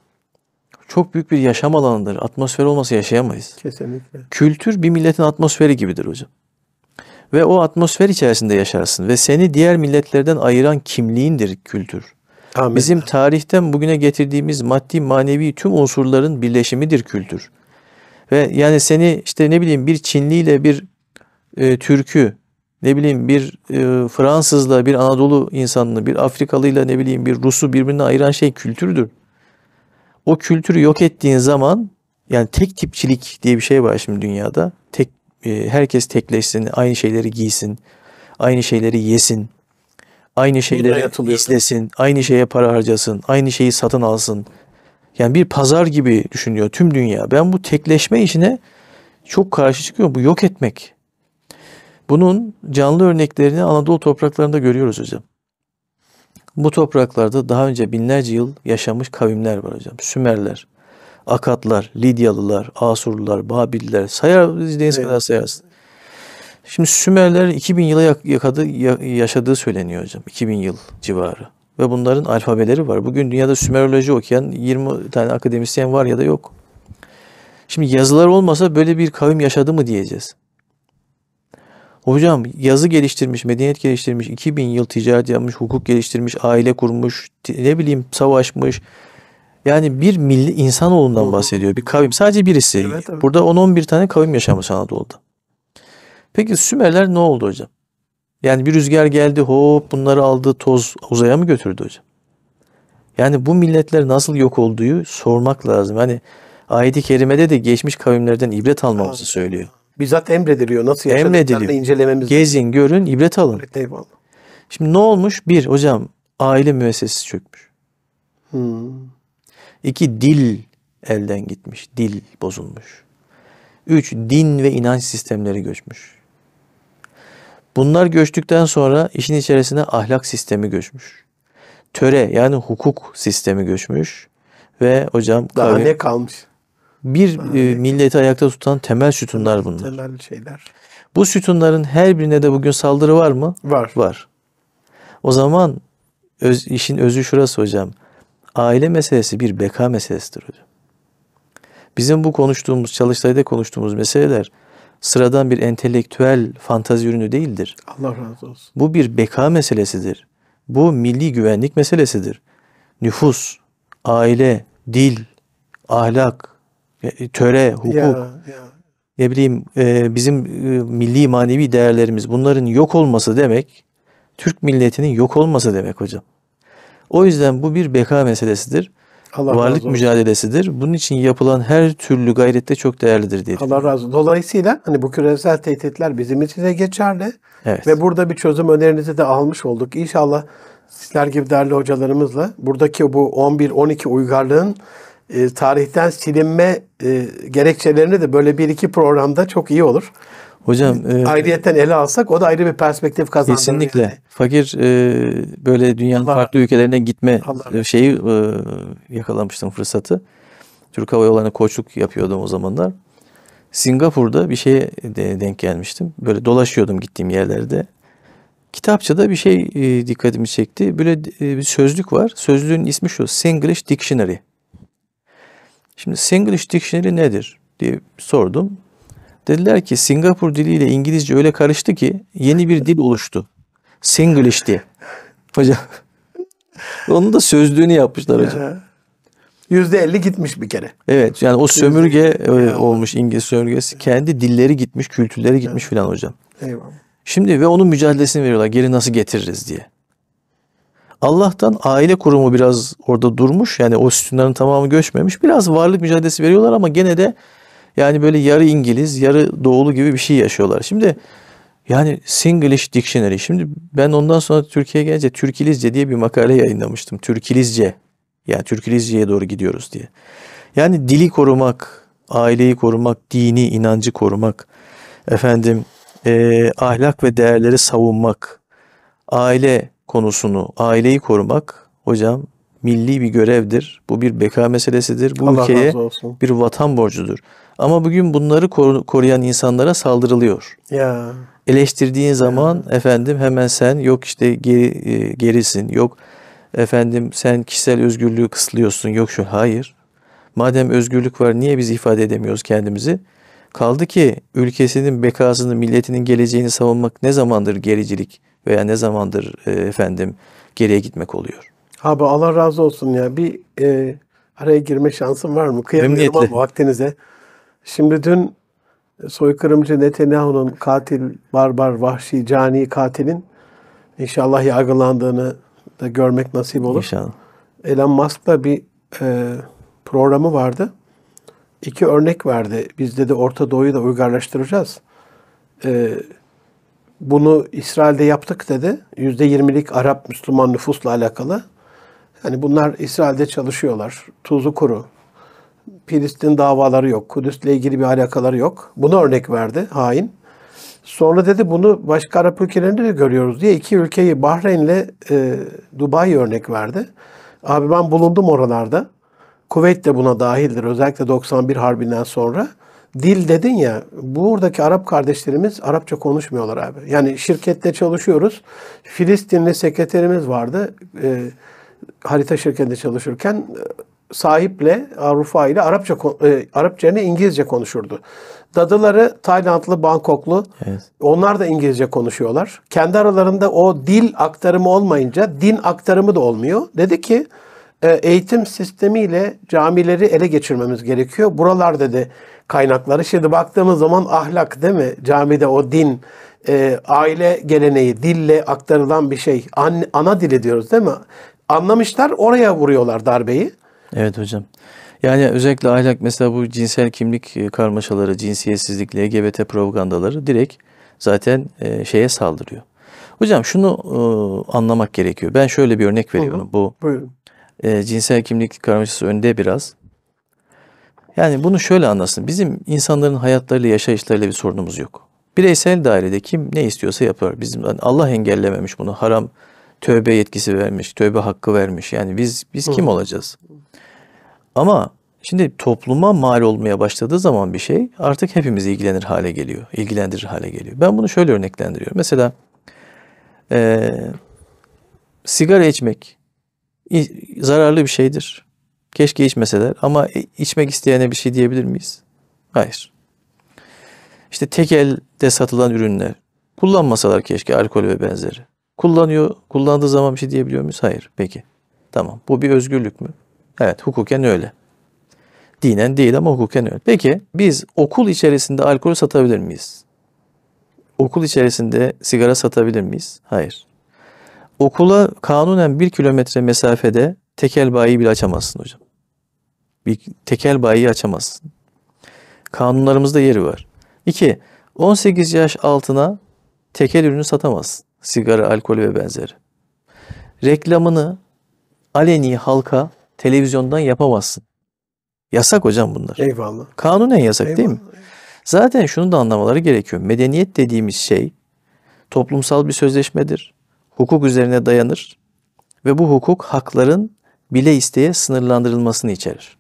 [SPEAKER 1] çok büyük bir yaşam alanıdır. Atmosfer olmasa yaşayamayız. Kesinlikle. Kültür bir milletin atmosferi gibidir hocam. Ve o atmosfer içerisinde yaşarsın ve seni diğer milletlerden ayıran kimliğindir kültür. Amin. Bizim tarihten bugüne getirdiğimiz maddi manevi tüm unsurların birleşimidir kültür. Ve yani seni işte ne bileyim bir Çinliyle bir e, Türk'ü, ne bileyim bir e, Fransızla bir Anadolu insanını, bir Afrikalıyla ne bileyim bir Rus'u birbirine ayıran şey kültürdür. O kültürü yok ettiğin zaman yani tek tipçilik diye bir şey var şimdi dünyada. Tek e, herkes tekleşsin, aynı şeyleri giysin, aynı şeyleri yesin, aynı şeyleri izlesin, aynı şeye para harcasın, aynı şeyi satın alsın. Yani bir pazar gibi düşünüyor tüm dünya. Ben bu tekleşme işine çok karşı çıkıyorum. Bu yok etmek. Bunun canlı örneklerini Anadolu topraklarında görüyoruz hocam. Bu topraklarda daha önce binlerce yıl yaşamış kavimler var hocam. Sümerler, Akatlar, Lidyalılar, Asurlular, Babiller sayar deniz evet. kadar sayarsın. Şimdi Sümerler 2000 yıla yakadı, yaşadığı söyleniyor hocam. 2000 yıl civarı. Ve bunların alfabeleri var. Bugün dünyada Sümeroloji okuyan 20 tane akademisyen var ya da yok. Şimdi yazılar olmasa böyle bir kavim yaşadı mı diyeceğiz. Hocam yazı geliştirmiş, medeniyet geliştirmiş, 2000 yıl ticaret yapmış, hukuk geliştirmiş, aile kurmuş, ne bileyim savaşmış. Yani bir milli insan insanoğlundan bahsediyor bir kavim. Sadece birisi. Evet, evet. Burada 10-11 tane kavim yaşamış Anadolu'da. Peki Sümerler ne oldu hocam? Yani bir rüzgar geldi hop bunları aldı toz uzaya mı götürdü hocam? Yani bu milletler nasıl yok olduğu sormak lazım. Hani ayet-i kerimede de geçmiş kavimlerden ibret almamızı söylüyor.
[SPEAKER 2] Bizzat emrediliyor. Nasıl yaşadıklarını incelememiz
[SPEAKER 1] Gezin, görün, ibret alın. Evet, eyvallah. Şimdi ne olmuş? Bir, hocam aile müessesesi çökmüş. Hmm. İki, dil elden gitmiş. Dil bozulmuş. Üç, din ve inanç sistemleri göçmüş. Bunlar göçtükten sonra işin içerisine ahlak sistemi göçmüş. Töre yani hukuk sistemi göçmüş. Ve hocam... Daha kavim, ne kalmış? bir e, milleti ayakta tutan temel sütunlar bunlar.
[SPEAKER 2] Temel şeyler.
[SPEAKER 1] Bu sütunların her birine de bugün saldırı var mı? Var. Var. O zaman öz, işin özü şurası hocam. Aile meselesi bir beka meselesidir hocam. Bizim bu konuştuğumuz, çalıştayda konuştuğumuz meseleler sıradan bir entelektüel fantazi ürünü değildir. Allah razı olsun. Bu bir beka meselesidir. Bu milli güvenlik meselesidir. Nüfus, aile, dil, ahlak, e, töre, hukuk, ya, ya. ne bileyim e, bizim e, milli manevi değerlerimiz bunların yok olması demek Türk milletinin yok olması demek hocam. O yüzden bu bir beka meselesidir. Allah varlık mücadelesidir. Bunun için yapılan her türlü gayrette çok değerlidir diye.
[SPEAKER 2] Allah razı olsun. Dolayısıyla hani bu küresel tehditler bizim için de geçerli. Evet. Ve burada bir çözüm önerinizi de almış olduk. İnşallah sizler gibi değerli hocalarımızla buradaki bu 11-12 uygarlığın e, tarihten silinme e, gerekçelerini de böyle bir iki programda çok iyi olur.
[SPEAKER 1] Hocam e,
[SPEAKER 2] ayrıyetten ele alsak o da ayrı bir perspektif kazandırır. Kesinlikle. Yani.
[SPEAKER 1] Fakir e, böyle dünyanın Allah. farklı ülkelerine gitme Allah. E, şeyi e, yakalamıştım fırsatı. Türk Hava Yolları'na koçluk yapıyordum o zamanlar. Singapur'da bir şeye de denk gelmiştim. Böyle dolaşıyordum gittiğim yerlerde. Kitapçıda bir şey e, dikkatimi çekti. Böyle e, bir sözlük var. Sözlüğün ismi şu. Singlish Dictionary. Şimdi Singlish Dictionary nedir diye sordum. Dediler ki Singapur diliyle İngilizce öyle karıştı ki yeni bir dil oluştu. Singlish diye. Hocam. Onun da sözlüğünü yapmışlar hocam.
[SPEAKER 2] Yüzde elli gitmiş bir kere.
[SPEAKER 1] Evet yani o sömürge öyle olmuş İngiliz sömürgesi. Kendi dilleri gitmiş, kültürleri gitmiş evet. filan hocam. Eyvallah. Şimdi ve onun mücadelesini veriyorlar. Geri nasıl getiririz diye. Allah'tan aile kurumu biraz orada durmuş. Yani o sütunların tamamı göçmemiş. Biraz varlık mücadelesi veriyorlar ama gene de yani böyle yarı İngiliz, yarı doğulu gibi bir şey yaşıyorlar. Şimdi yani Singlish Dictionary. Şimdi ben ondan sonra Türkiye'ye gelince Türkilizce diye bir makale yayınlamıştım. Türkilizce. Yani Türkilizce'ye doğru gidiyoruz diye. Yani dili korumak, aileyi korumak, dini inancı korumak, efendim e, ahlak ve değerleri savunmak, aile konusunu, aileyi korumak hocam milli bir görevdir. Bu bir beka meselesidir. Bu Allah ülkeye bir vatan borcudur. Ama bugün bunları koruyan insanlara saldırılıyor. Ya. Eleştirdiğin zaman ya. efendim hemen sen yok işte geri, e, gerisin, yok efendim sen kişisel özgürlüğü kısıtlıyorsun, yok şu hayır. Madem özgürlük var niye biz ifade edemiyoruz kendimizi? Kaldı ki ülkesinin bekasını, milletinin geleceğini savunmak ne zamandır gericilik? veya ne zamandır e, efendim geriye gitmek oluyor.
[SPEAKER 2] Abi Allah razı olsun ya. Bir e, araya girme şansım var mı? Kıyamıyorum ama vaktinize. Şimdi dün soykırımcı Netanyahu'nun katil, barbar, vahşi, cani katilin inşallah yargılandığını da görmek nasip olur. İnşallah. Elon Musk'la bir e, programı vardı. İki örnek verdi. Biz dedi Orta Doğu'yu da uygarlaştıracağız. E, bunu İsrail'de yaptık dedi. Yüzde yirmilik Arap Müslüman nüfusla alakalı. Yani bunlar İsrail'de çalışıyorlar. Tuzu kuru. Filistin davaları yok. Kudüs'le ilgili bir alakaları yok. Bunu örnek verdi hain. Sonra dedi bunu başka Arap ülkelerinde de görüyoruz diye iki ülkeyi Bahreyn'le e, Dubai örnek verdi. Abi ben bulundum oralarda. Kuveyt de buna dahildir özellikle 91 Harbi'nden sonra dil dedin ya, buradaki Arap kardeşlerimiz Arapça konuşmuyorlar abi. Yani şirkette çalışıyoruz. Filistinli sekreterimiz vardı. E, harita şirketinde çalışırken e, sahiple, Arufa ile Arapça e, Arapça yerine İngilizce konuşurdu. Dadıları Taylandlı, Bangkoklu. Evet. Onlar da İngilizce konuşuyorlar. Kendi aralarında o dil aktarımı olmayınca din aktarımı da olmuyor. Dedi ki e, eğitim sistemiyle camileri ele geçirmemiz gerekiyor. Buralar dedi kaynakları. Şimdi baktığımız zaman ahlak değil mi? Camide o din, e, aile geleneği, dille aktarılan bir şey. An, ana dili diyoruz değil mi? Anlamışlar oraya vuruyorlar darbeyi.
[SPEAKER 1] Evet hocam. Yani özellikle ahlak mesela bu cinsel kimlik e, karmaşaları, cinsiyetsizlik, LGBT propagandaları direkt zaten e, şeye saldırıyor. Hocam şunu e, anlamak gerekiyor. Ben şöyle bir örnek veriyorum. Hı hı. Bu Buyurun e, cinsel kimlik karmaşası önde biraz. Yani bunu şöyle anlasın. Bizim insanların hayatlarıyla, yaşayışlarıyla bir sorunumuz yok. Bireysel dairede kim ne istiyorsa yapar. Bizim hani Allah engellememiş bunu. Haram tövbe yetkisi vermiş, tövbe hakkı vermiş. Yani biz biz kim olacağız? Ama şimdi topluma mal olmaya başladığı zaman bir şey artık hepimizi ilgilenir hale geliyor. ilgilendirir hale geliyor. Ben bunu şöyle örneklendiriyorum. Mesela e, sigara içmek zararlı bir şeydir. Keşke içmeseler ama e, içmek isteyene bir şey diyebilir miyiz? Hayır. İşte tek elde satılan ürünler. Kullanmasalar keşke alkol ve benzeri. Kullanıyor, kullandığı zaman bir şey diyebiliyor muyuz? Hayır. Peki. Tamam. Bu bir özgürlük mü? Evet, hukuken öyle. Dinen değil ama hukuken öyle. Peki biz okul içerisinde alkolü satabilir miyiz? Okul içerisinde sigara satabilir miyiz? Hayır. Okula kanunen bir kilometre mesafede tekel bayi bile açamazsın hocam. Bir tekel bayi açamazsın. Kanunlarımızda yeri var. İki, 18 yaş altına tekel ürünü satamazsın. Sigara, alkol ve benzeri. Reklamını aleni halka televizyondan yapamazsın. Yasak hocam bunlar. Eyvallah. Kanunen yasak Eyvallah. değil mi? Zaten şunu da anlamaları gerekiyor. Medeniyet dediğimiz şey toplumsal bir sözleşmedir hukuk üzerine dayanır ve bu hukuk hakların bile isteye sınırlandırılmasını içerir.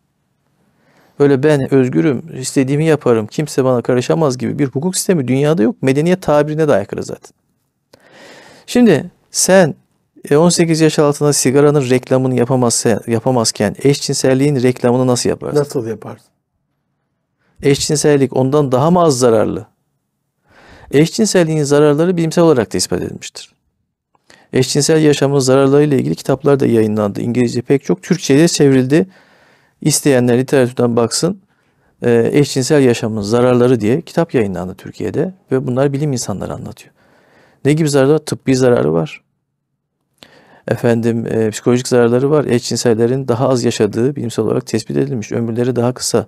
[SPEAKER 1] Böyle ben özgürüm, istediğimi yaparım, kimse bana karışamaz gibi bir hukuk sistemi dünyada yok. Medeniyet tabirine de aykırı zaten. Şimdi sen 18 e, yaş altında sigaranın reklamını yapamazken eşcinselliğin reklamını nasıl yaparsın?
[SPEAKER 2] Nasıl yaparsın?
[SPEAKER 1] Eşcinsellik ondan daha mı az zararlı? Eşcinselliğin zararları bilimsel olarak da ispat edilmiştir. Eşcinsel yaşamın zararlarıyla ilgili kitaplar da yayınlandı. İngilizce pek çok. Türkçe'ye çevrildi. İsteyenler literatürden baksın. Ee, eşcinsel yaşamın zararları diye kitap yayınlandı Türkiye'de ve bunlar bilim insanları anlatıyor. Ne gibi zararlar? Tıbbi zararı var. Efendim e, psikolojik zararları var. Eşcinsellerin daha az yaşadığı bilimsel olarak tespit edilmiş. Ömürleri daha kısa.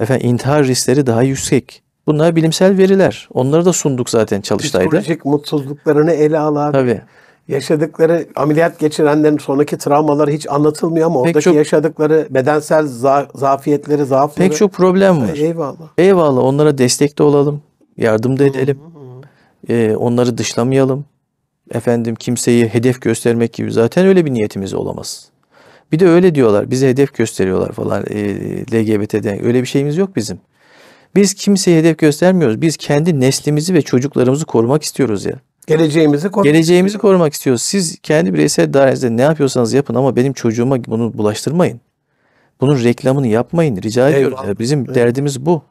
[SPEAKER 1] Efendim intihar riskleri daha yüksek. Bunlar bilimsel veriler. Onları da sunduk zaten çalıştayda.
[SPEAKER 2] Psikolojik mutsuzluklarını ele alan. Tabii yaşadıkları ameliyat geçirenlerin sonraki travmaları hiç anlatılmıyor ama Pek oradaki çok, yaşadıkları bedensel za, zafiyetleri, zaafları. Pek çok problem var. Eyvallah.
[SPEAKER 1] Eyvallah onlara destek de olalım, yardım da edelim. Hı ee, onları dışlamayalım. Efendim kimseyi hedef göstermek gibi zaten öyle bir niyetimiz olamaz. Bir de öyle diyorlar, bize hedef gösteriyorlar falan e, ee, LGBT'den. Öyle bir şeyimiz yok bizim. Biz kimseye hedef göstermiyoruz. Biz kendi neslimizi ve çocuklarımızı korumak istiyoruz ya.
[SPEAKER 2] Geleceğimizi korumak.
[SPEAKER 1] Geleceğimizi korumak istiyoruz. Siz kendi bireysel dairenizde ne yapıyorsanız yapın ama benim çocuğuma bunu bulaştırmayın. Bunun reklamını yapmayın rica ediyorum. Yani bizim evet. derdimiz bu.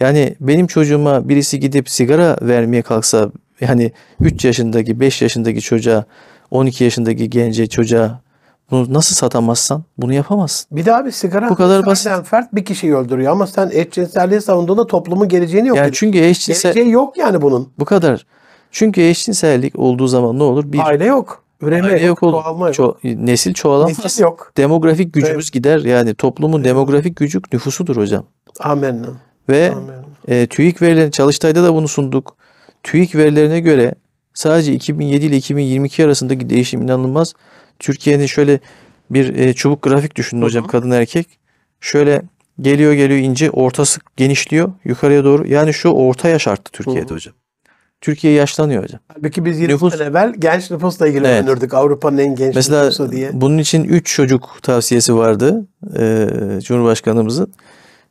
[SPEAKER 1] Yani benim çocuğuma birisi gidip sigara vermeye kalksa yani 3 yaşındaki 5 yaşındaki çocuğa 12 yaşındaki gence çocuğa bunu nasıl satamazsan bunu yapamazsın.
[SPEAKER 2] Bir daha bir sigara bu kadar basit. Sen fert bir kişiyi öldürüyor ama sen eşcinselliği savunduğunda toplumun geleceğini yok. Yani
[SPEAKER 1] çünkü eşcinsel... Geleceği yok yani bunun. Bu kadar. Çünkü eşcinsellik olduğu zaman ne olur? Bir aile yok. Üreme aile yok, yok çoğalma yok. Ço- nesil çoğalamaz. Nesil yok. Demografik gücümüz evet. gider. Yani toplumun evet. demografik gücü nüfusudur hocam. Amenna. Ve Amenna. E, TÜİK verilerini Çalıştay'da da bunu sunduk. TÜİK verilerine göre sadece 2007 ile 2022 arasındaki değişim inanılmaz. Türkiye'nin şöyle bir e, çubuk grafik düşünün hocam kadın erkek. Şöyle geliyor geliyor ince ortası genişliyor yukarıya doğru. Yani şu orta yaş arttı Türkiye'de Hı-hı. hocam. Türkiye yaşlanıyor hocam.
[SPEAKER 2] Halbuki biz 20 nüfus... sene evvel genç nüfusla ilgilenirdik. Evet. Avrupa'nın en genç Mesela, nüfusu
[SPEAKER 1] diye. bunun için 3 çocuk tavsiyesi vardı e, Cumhurbaşkanımızın.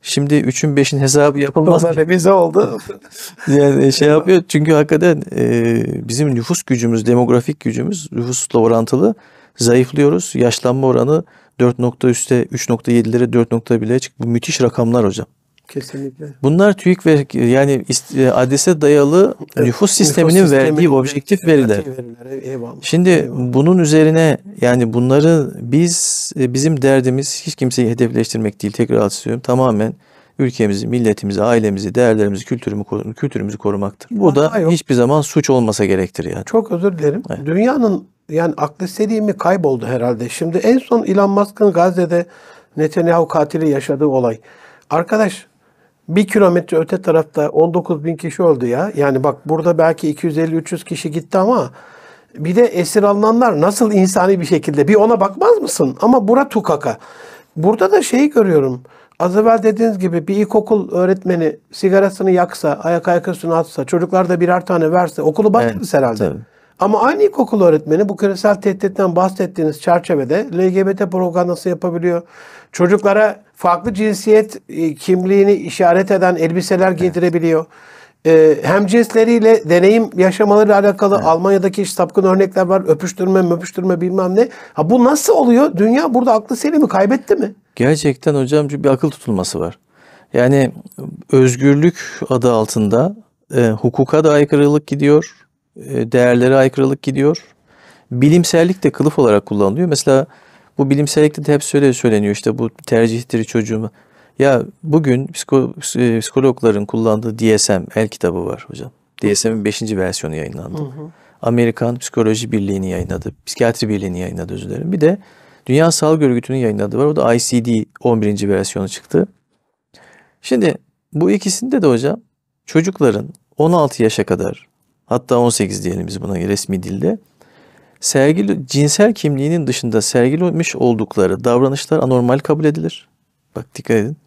[SPEAKER 1] Şimdi 3'ün 5'in hesabı yapılmaz. Onlar bize oldu. yani şey yapıyor çünkü hakikaten e, bizim nüfus gücümüz, demografik gücümüz nüfusla orantılı zayıflıyoruz. Yaşlanma oranı 4 nokta üstte 3.7'lere 4 nokta bile çık. Bu müthiş rakamlar hocam. Kesinlikle. Bunlar TÜİK ve yani e, adrese dayalı evet, nüfus sisteminin nüfus verdiği objektif veriler. veriler. Eyvallah. Şimdi eyvallah. bunun üzerine yani bunları biz e, bizim derdimiz hiç kimseyi hedefleştirmek değil tekrar istiyorum. Tamamen ülkemizi, milletimizi, ailemizi, değerlerimizi, kültürümü, kültürümüzü korumaktır. Bu da yok. hiçbir zaman suç olmasa gerektir yani.
[SPEAKER 2] Çok özür dilerim. Evet. Dünyanın yani aklı selimi kayboldu herhalde. Şimdi en son Elon Musk'ın Gazze'de Netanyahu katili yaşadığı olay. Arkadaş bir kilometre öte tarafta 19 bin kişi öldü ya. Yani bak burada belki 250-300 kişi gitti ama bir de esir alınanlar nasıl insani bir şekilde bir ona bakmaz mısın? Ama bura tukaka. Burada da şeyi görüyorum. Az evvel dediğiniz gibi bir ilkokul öğretmeni sigarasını yaksa, ayak ayakkabısını atsa, çocuklar da birer tane verse okulu batırırız evet, herhalde. Tabii. Ama aynı ilkokul öğretmeni bu küresel tehditten bahsettiğiniz çerçevede LGBT propagandası yapabiliyor. Çocuklara farklı cinsiyet e, kimliğini işaret eden elbiseler giydirebiliyor. Evet. Hem cinsleriyle deneyim yaşamaları alakalı evet. Almanya'daki işte sapkın örnekler var. Öpüştürme, öpüştürme bilmem ne. Ha bu nasıl oluyor? Dünya burada aklı mi kaybetti mi?
[SPEAKER 1] Gerçekten hocam bir akıl tutulması var. Yani özgürlük adı altında e, hukuka da aykırılık gidiyor, e, değerlere aykırılık gidiyor. Bilimsellik de kılıf olarak kullanılıyor. Mesela bu bilimsellikte de hep söyle söyleniyor işte bu tercihtir çocuğuma. Ya bugün psiko, e, psikologların kullandığı DSM el kitabı var hocam. DSM'in 5. versiyonu yayınlandı. Hı hı. Amerikan Psikoloji Birliği'ni yayınladı. Psikiyatri Birliği'ni yayınladı özür dilerim. Bir de Dünya Sağlık Örgütü'nün yayınladığı var. O da ICD 11. versiyonu çıktı. Şimdi bu ikisinde de hocam çocukların 16 yaşa kadar hatta 18 diyelim biz buna resmi dilde sergili cinsel kimliğinin dışında sergilemiş oldukları davranışlar anormal kabul edilir. Bak dikkat edin.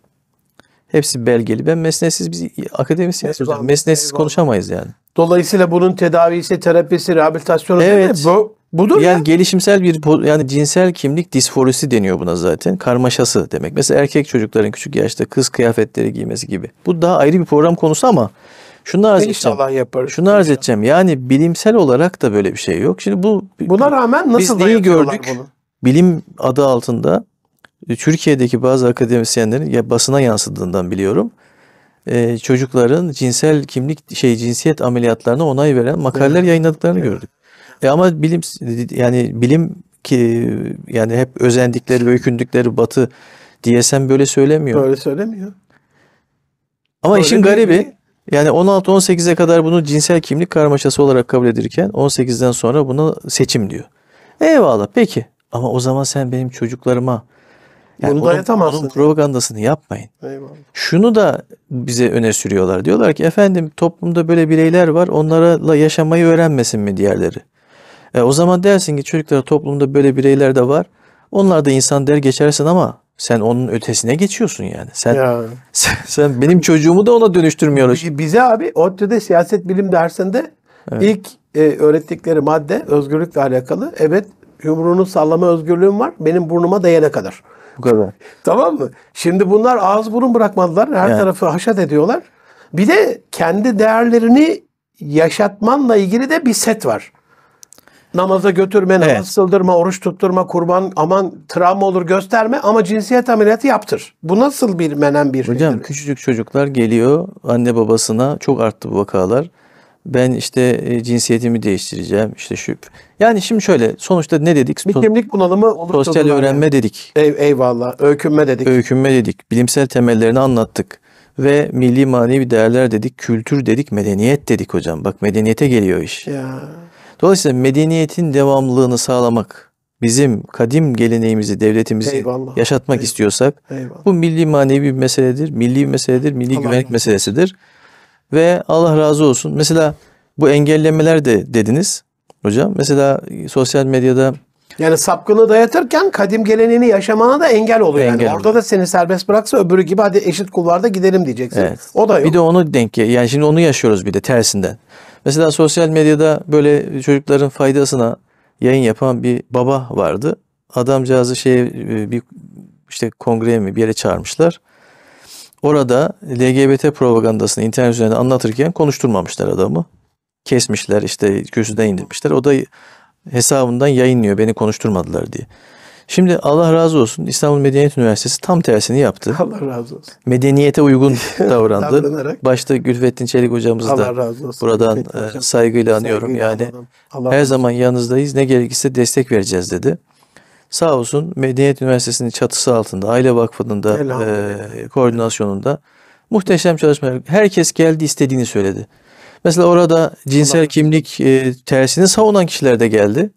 [SPEAKER 1] Hepsi belgeli. Ben mesnesiz, biz akademisyeniz mesnesiz konuşamayız yani. Dolayısıyla bunun tedavisi, terapisi, rehabilitasyonu evet. bu budur yani ya. gelişimsel bir yani cinsel kimlik disforisi deniyor buna zaten. Karmaşası demek. Mesela erkek çocukların küçük yaşta kız kıyafetleri giymesi gibi. Bu daha ayrı bir program konusu ama şunu arz İnşallah edeceğim. yaparız. Şunu arz edeceğim. Yani bilimsel olarak da böyle bir şey yok. Şimdi bu Buna rağmen nasıl biz neyi gördük? Bunu? Bilim adı altında e, Türkiye'deki bazı akademisyenlerin ya basına yansıdığından biliyorum. E, çocukların cinsel kimlik şey cinsiyet ameliyatlarına onay veren makaleler evet. yayınladıklarını evet. gördük. E ama bilim yani bilim ki yani hep özendikleri öykündükleri Batı DSM böyle söylemiyor. Böyle
[SPEAKER 2] söylemiyor. Ama Öyle işin garibi
[SPEAKER 1] şey- yani 16-18'e kadar bunu cinsel kimlik karmaşası olarak kabul edirken, 18'den sonra buna seçim diyor. Eyvallah peki ama o zaman sen benim çocuklarıma yani Bunu dayatamazsın. Onun propagandasını yapmayın. Eyvallah. Şunu da bize öne sürüyorlar. Diyorlar ki efendim toplumda böyle bireyler var onlarla yaşamayı öğrenmesin mi diğerleri? E, o zaman dersin ki çocuklara toplumda böyle bireyler de var. Onlar da insan der geçersin ama sen onun ötesine geçiyorsun yani. Sen, ya. sen, sen benim çocuğumu da ona dönüştürmüyorsun.
[SPEAKER 2] Bize abi ODTÜ'de siyaset bilim dersinde evet. ilk e, öğrettikleri madde özgürlükle alakalı. Evet yumruğunu sallama özgürlüğüm var. Benim burnuma dayana kadar. Bu kadar. tamam mı? Şimdi bunlar ağız burun bırakmadılar. Her yani. tarafı haşat ediyorlar. Bir de kendi değerlerini yaşatmanla ilgili de bir set var namaza götürme, namaz evet. oruç tutturma, kurban, aman travma olur gösterme ama cinsiyet ameliyatı yaptır.
[SPEAKER 1] Bu nasıl bir menen bir Hocam şeydir? küçücük çocuklar geliyor anne babasına çok arttı bu vakalar. Ben işte e, cinsiyetimi değiştireceğim İşte şu. Yani şimdi şöyle sonuçta ne dedik? Bir kimlik
[SPEAKER 2] bunalımı Sosyal öğrenme
[SPEAKER 1] yani. dedik. Ey, eyvallah. Öykünme dedik. Öykünme dedik. Bilimsel temellerini anlattık ve milli manevi değerler dedik, kültür dedik, medeniyet dedik hocam. Bak medeniyete geliyor iş. Ya. Dolayısıyla medeniyetin devamlılığını sağlamak, bizim kadim geleneğimizi, devletimizi Eyvallah. yaşatmak Eyvallah. istiyorsak Eyvallah. bu milli manevi bir meseledir, milli bir meseledir, milli Allah güvenlik Allah. meselesidir. Ve Allah razı olsun. Mesela bu engellemeler de dediniz hocam. Mesela sosyal medyada
[SPEAKER 2] yani sapkını dayatırken kadim geleneğini yaşamana da engel oluyor. Engel yani. Oluyor. Orada da seni serbest bıraksa öbürü gibi hadi eşit kulvarda gidelim diyeceksin. Evet. O da yok.
[SPEAKER 1] Bir de onu denk yani şimdi onu yaşıyoruz bir de tersinden. Mesela sosyal medyada böyle çocukların faydasına yayın yapan bir baba vardı. Adamcağızı şey bir işte kongreye mi bir yere çağırmışlar. Orada LGBT propagandasını internet üzerinde anlatırken konuşturmamışlar adamı. Kesmişler işte kürsüden indirmişler. O da hesabından yayınlıyor beni konuşturmadılar diye. Şimdi Allah razı olsun İstanbul Medeniyet Üniversitesi tam tersini yaptı. Allah razı olsun. Medeniyete uygun davrandı. Davranarak. Başta Gülfettin Çelik hocamızı Allah da razı olsun. buradan Gülfettin e, saygıyla hocam. anıyorum saygıyla yani. Anladım. Allah her zaman yanınızdayız ne gerekirse destek vereceğiz dedi. Sağ olsun Medeniyet Üniversitesi'nin çatısı altında, Aile Vakfı'nın da e, koordinasyonunda muhteşem çalışmalar. Herkes geldi istediğini söyledi. Mesela orada cinsel Allah kimlik e, tersini savunan kişiler de geldi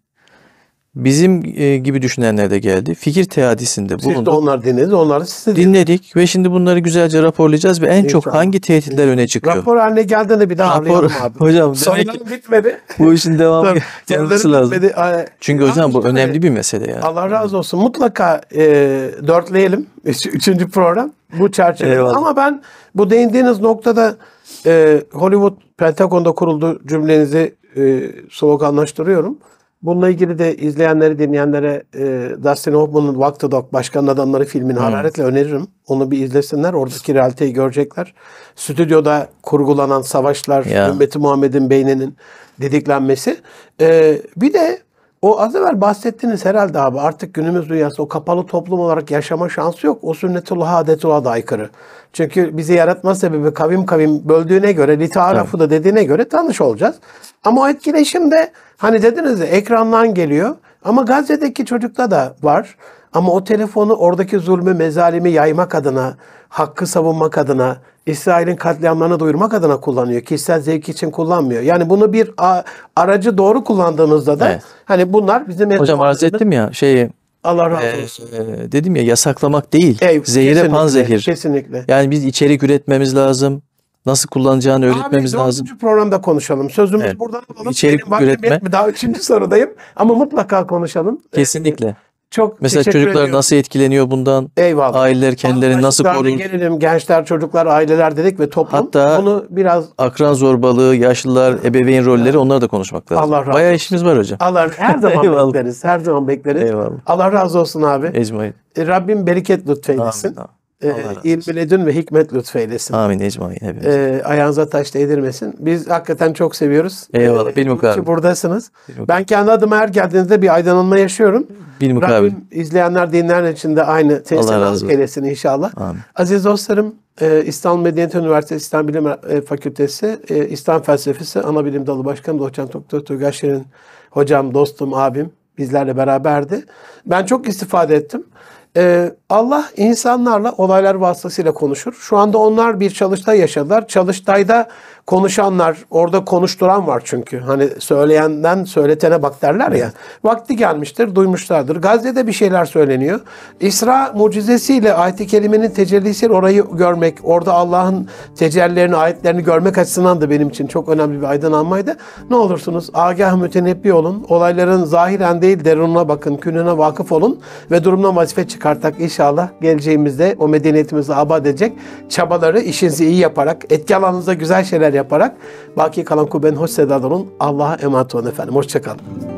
[SPEAKER 1] bizim e, gibi düşünenler de geldi. Fikir teadisinde bulundu. Siz de
[SPEAKER 2] onlar dinledi, onlar siz
[SPEAKER 1] de dinledi. Dinledik ve şimdi bunları güzelce raporlayacağız ve en İnşallah. çok hangi tehditler öne çıkıyor? Rapor haline geldiğinde bir daha Rapor, abi. Hocam demek bitmedi. Bu işin devamı gelmesi lazım. Bitmedi. Çünkü ya hocam bu önemli bir mesele yani.
[SPEAKER 2] Allah razı olsun. Mutlaka e, dörtleyelim. Üçüncü program bu çerçeve. Eyvallah. Ama ben bu değindiğiniz noktada e, Hollywood Pentagon'da kuruldu cümlenizi e, sloganlaştırıyorum. Bununla ilgili de izleyenleri, dinleyenlere e, Dustin Hoffman'ın Walk the Dog, Başkanın Adamları filmini evet. hararetle öneririm. Onu bir izlesinler. Oradaki realiteyi görecekler. Stüdyoda kurgulanan savaşlar, yeah. Ümmeti Muhammed'in beyninin dediklenmesi E, bir de o az evvel bahsettiğiniz herhalde abi artık günümüz dünyası o kapalı toplum olarak yaşama şansı yok. O sünnetullah adetullah da aykırı. Çünkü bizi yaratma sebebi kavim kavim böldüğüne göre, litaarafı da dediğine göre tanış olacağız. Ama o etkileşim de hani dediniz ya ekrandan geliyor. Ama Gazze'deki çocukta da var. Ama o telefonu oradaki zulmü, mezalimi yaymak adına, hakkı savunmak adına, İsrail'in katliamlarını duyurmak adına kullanıyor. Kişisel zevk için kullanmıyor. Yani bunu bir aracı doğru kullandığımızda da evet. hani bunlar bizim... Hocam arz
[SPEAKER 1] ettim ya şeyi... Allah razı e, olsun. E, dedim ya yasaklamak değil. Ey, Zehire kesinlikle, panzehir. Kesinlikle. Yani biz içerik üretmemiz lazım. Nasıl kullanacağını öğretmemiz Abi, lazım. programda konuşalım. Sözümüz evet. buradan alalım. İçerik üretme.
[SPEAKER 2] Daha üçüncü sorudayım ama mutlaka konuşalım.
[SPEAKER 1] Kesinlikle. Ee,
[SPEAKER 2] çok Mesela çocuklar ediyorum.
[SPEAKER 1] nasıl etkileniyor bundan? Eyvallah. Aileler kendilerini nasıl korur?
[SPEAKER 2] Gelelim gençler, çocuklar, aileler dedik ve toplum. Hatta bunu biraz
[SPEAKER 1] akran zorbalığı, yaşlılar, ebeveyn rolleri evet. onları da konuşmak lazım. Allah razı Bayağı işimiz var hocam.
[SPEAKER 2] Allah her zaman bekleriz. Her zaman bekleriz. Eyvallah. Allah razı olsun abi. Ecmain. E, Rabbim bereket lütfeylesin. Amin, amin e, ilmi ledün ve hikmet lütfeylesin.
[SPEAKER 1] Amin ecmain hepimiz.
[SPEAKER 2] E, ayağınıza taş değdirmesin. Biz hakikaten çok seviyoruz.
[SPEAKER 1] Eyvallah. E, ee, Bilmukabil.
[SPEAKER 2] Buradasınız. Bilmukabil. Ben kendi adıma her geldiğinizde bir aydınlanma yaşıyorum. Bilmukabil. Rabbim izleyenler, dinleyenler için de aynı tesir eylesin inşallah. Amin. Aziz dostlarım, e, İstanbul Medeniyet Üniversitesi İslam Bilim e, Fakültesi, e, İslam Felsefesi Ana Dalı Başkanı Doçent Doktor Turgay Şirin hocam, dostum, abim bizlerle beraberdi. Ben çok istifade ettim. Ee, Allah insanlarla olaylar vasıtasıyla konuşur. Şu anda onlar bir çalıştay yaşadılar. Çalıştayda konuşanlar, orada konuşturan var çünkü. Hani söyleyenden söyletene bak derler ya. Vakti gelmiştir, duymuşlardır. Gazze'de bir şeyler söyleniyor. İsra mucizesiyle ayet-i kerimenin tecellisiyle orayı görmek, orada Allah'ın tecellilerini, ayetlerini görmek açısından da benim için çok önemli bir aydınlanmaydı. Ne olursunuz agah mütenebbi olun, olayların zahiren değil derununa bakın, kününe vakıf olun ve durumdan vazife çıkartak inşallah geleceğimizde o medeniyetimizi abad edecek çabaları işinizi iyi yaparak, etki alanınızda güzel şeyler yaparak baki kalan kubben hoş sedadan Allah'a emanet olun efendim. Hoşçakalın.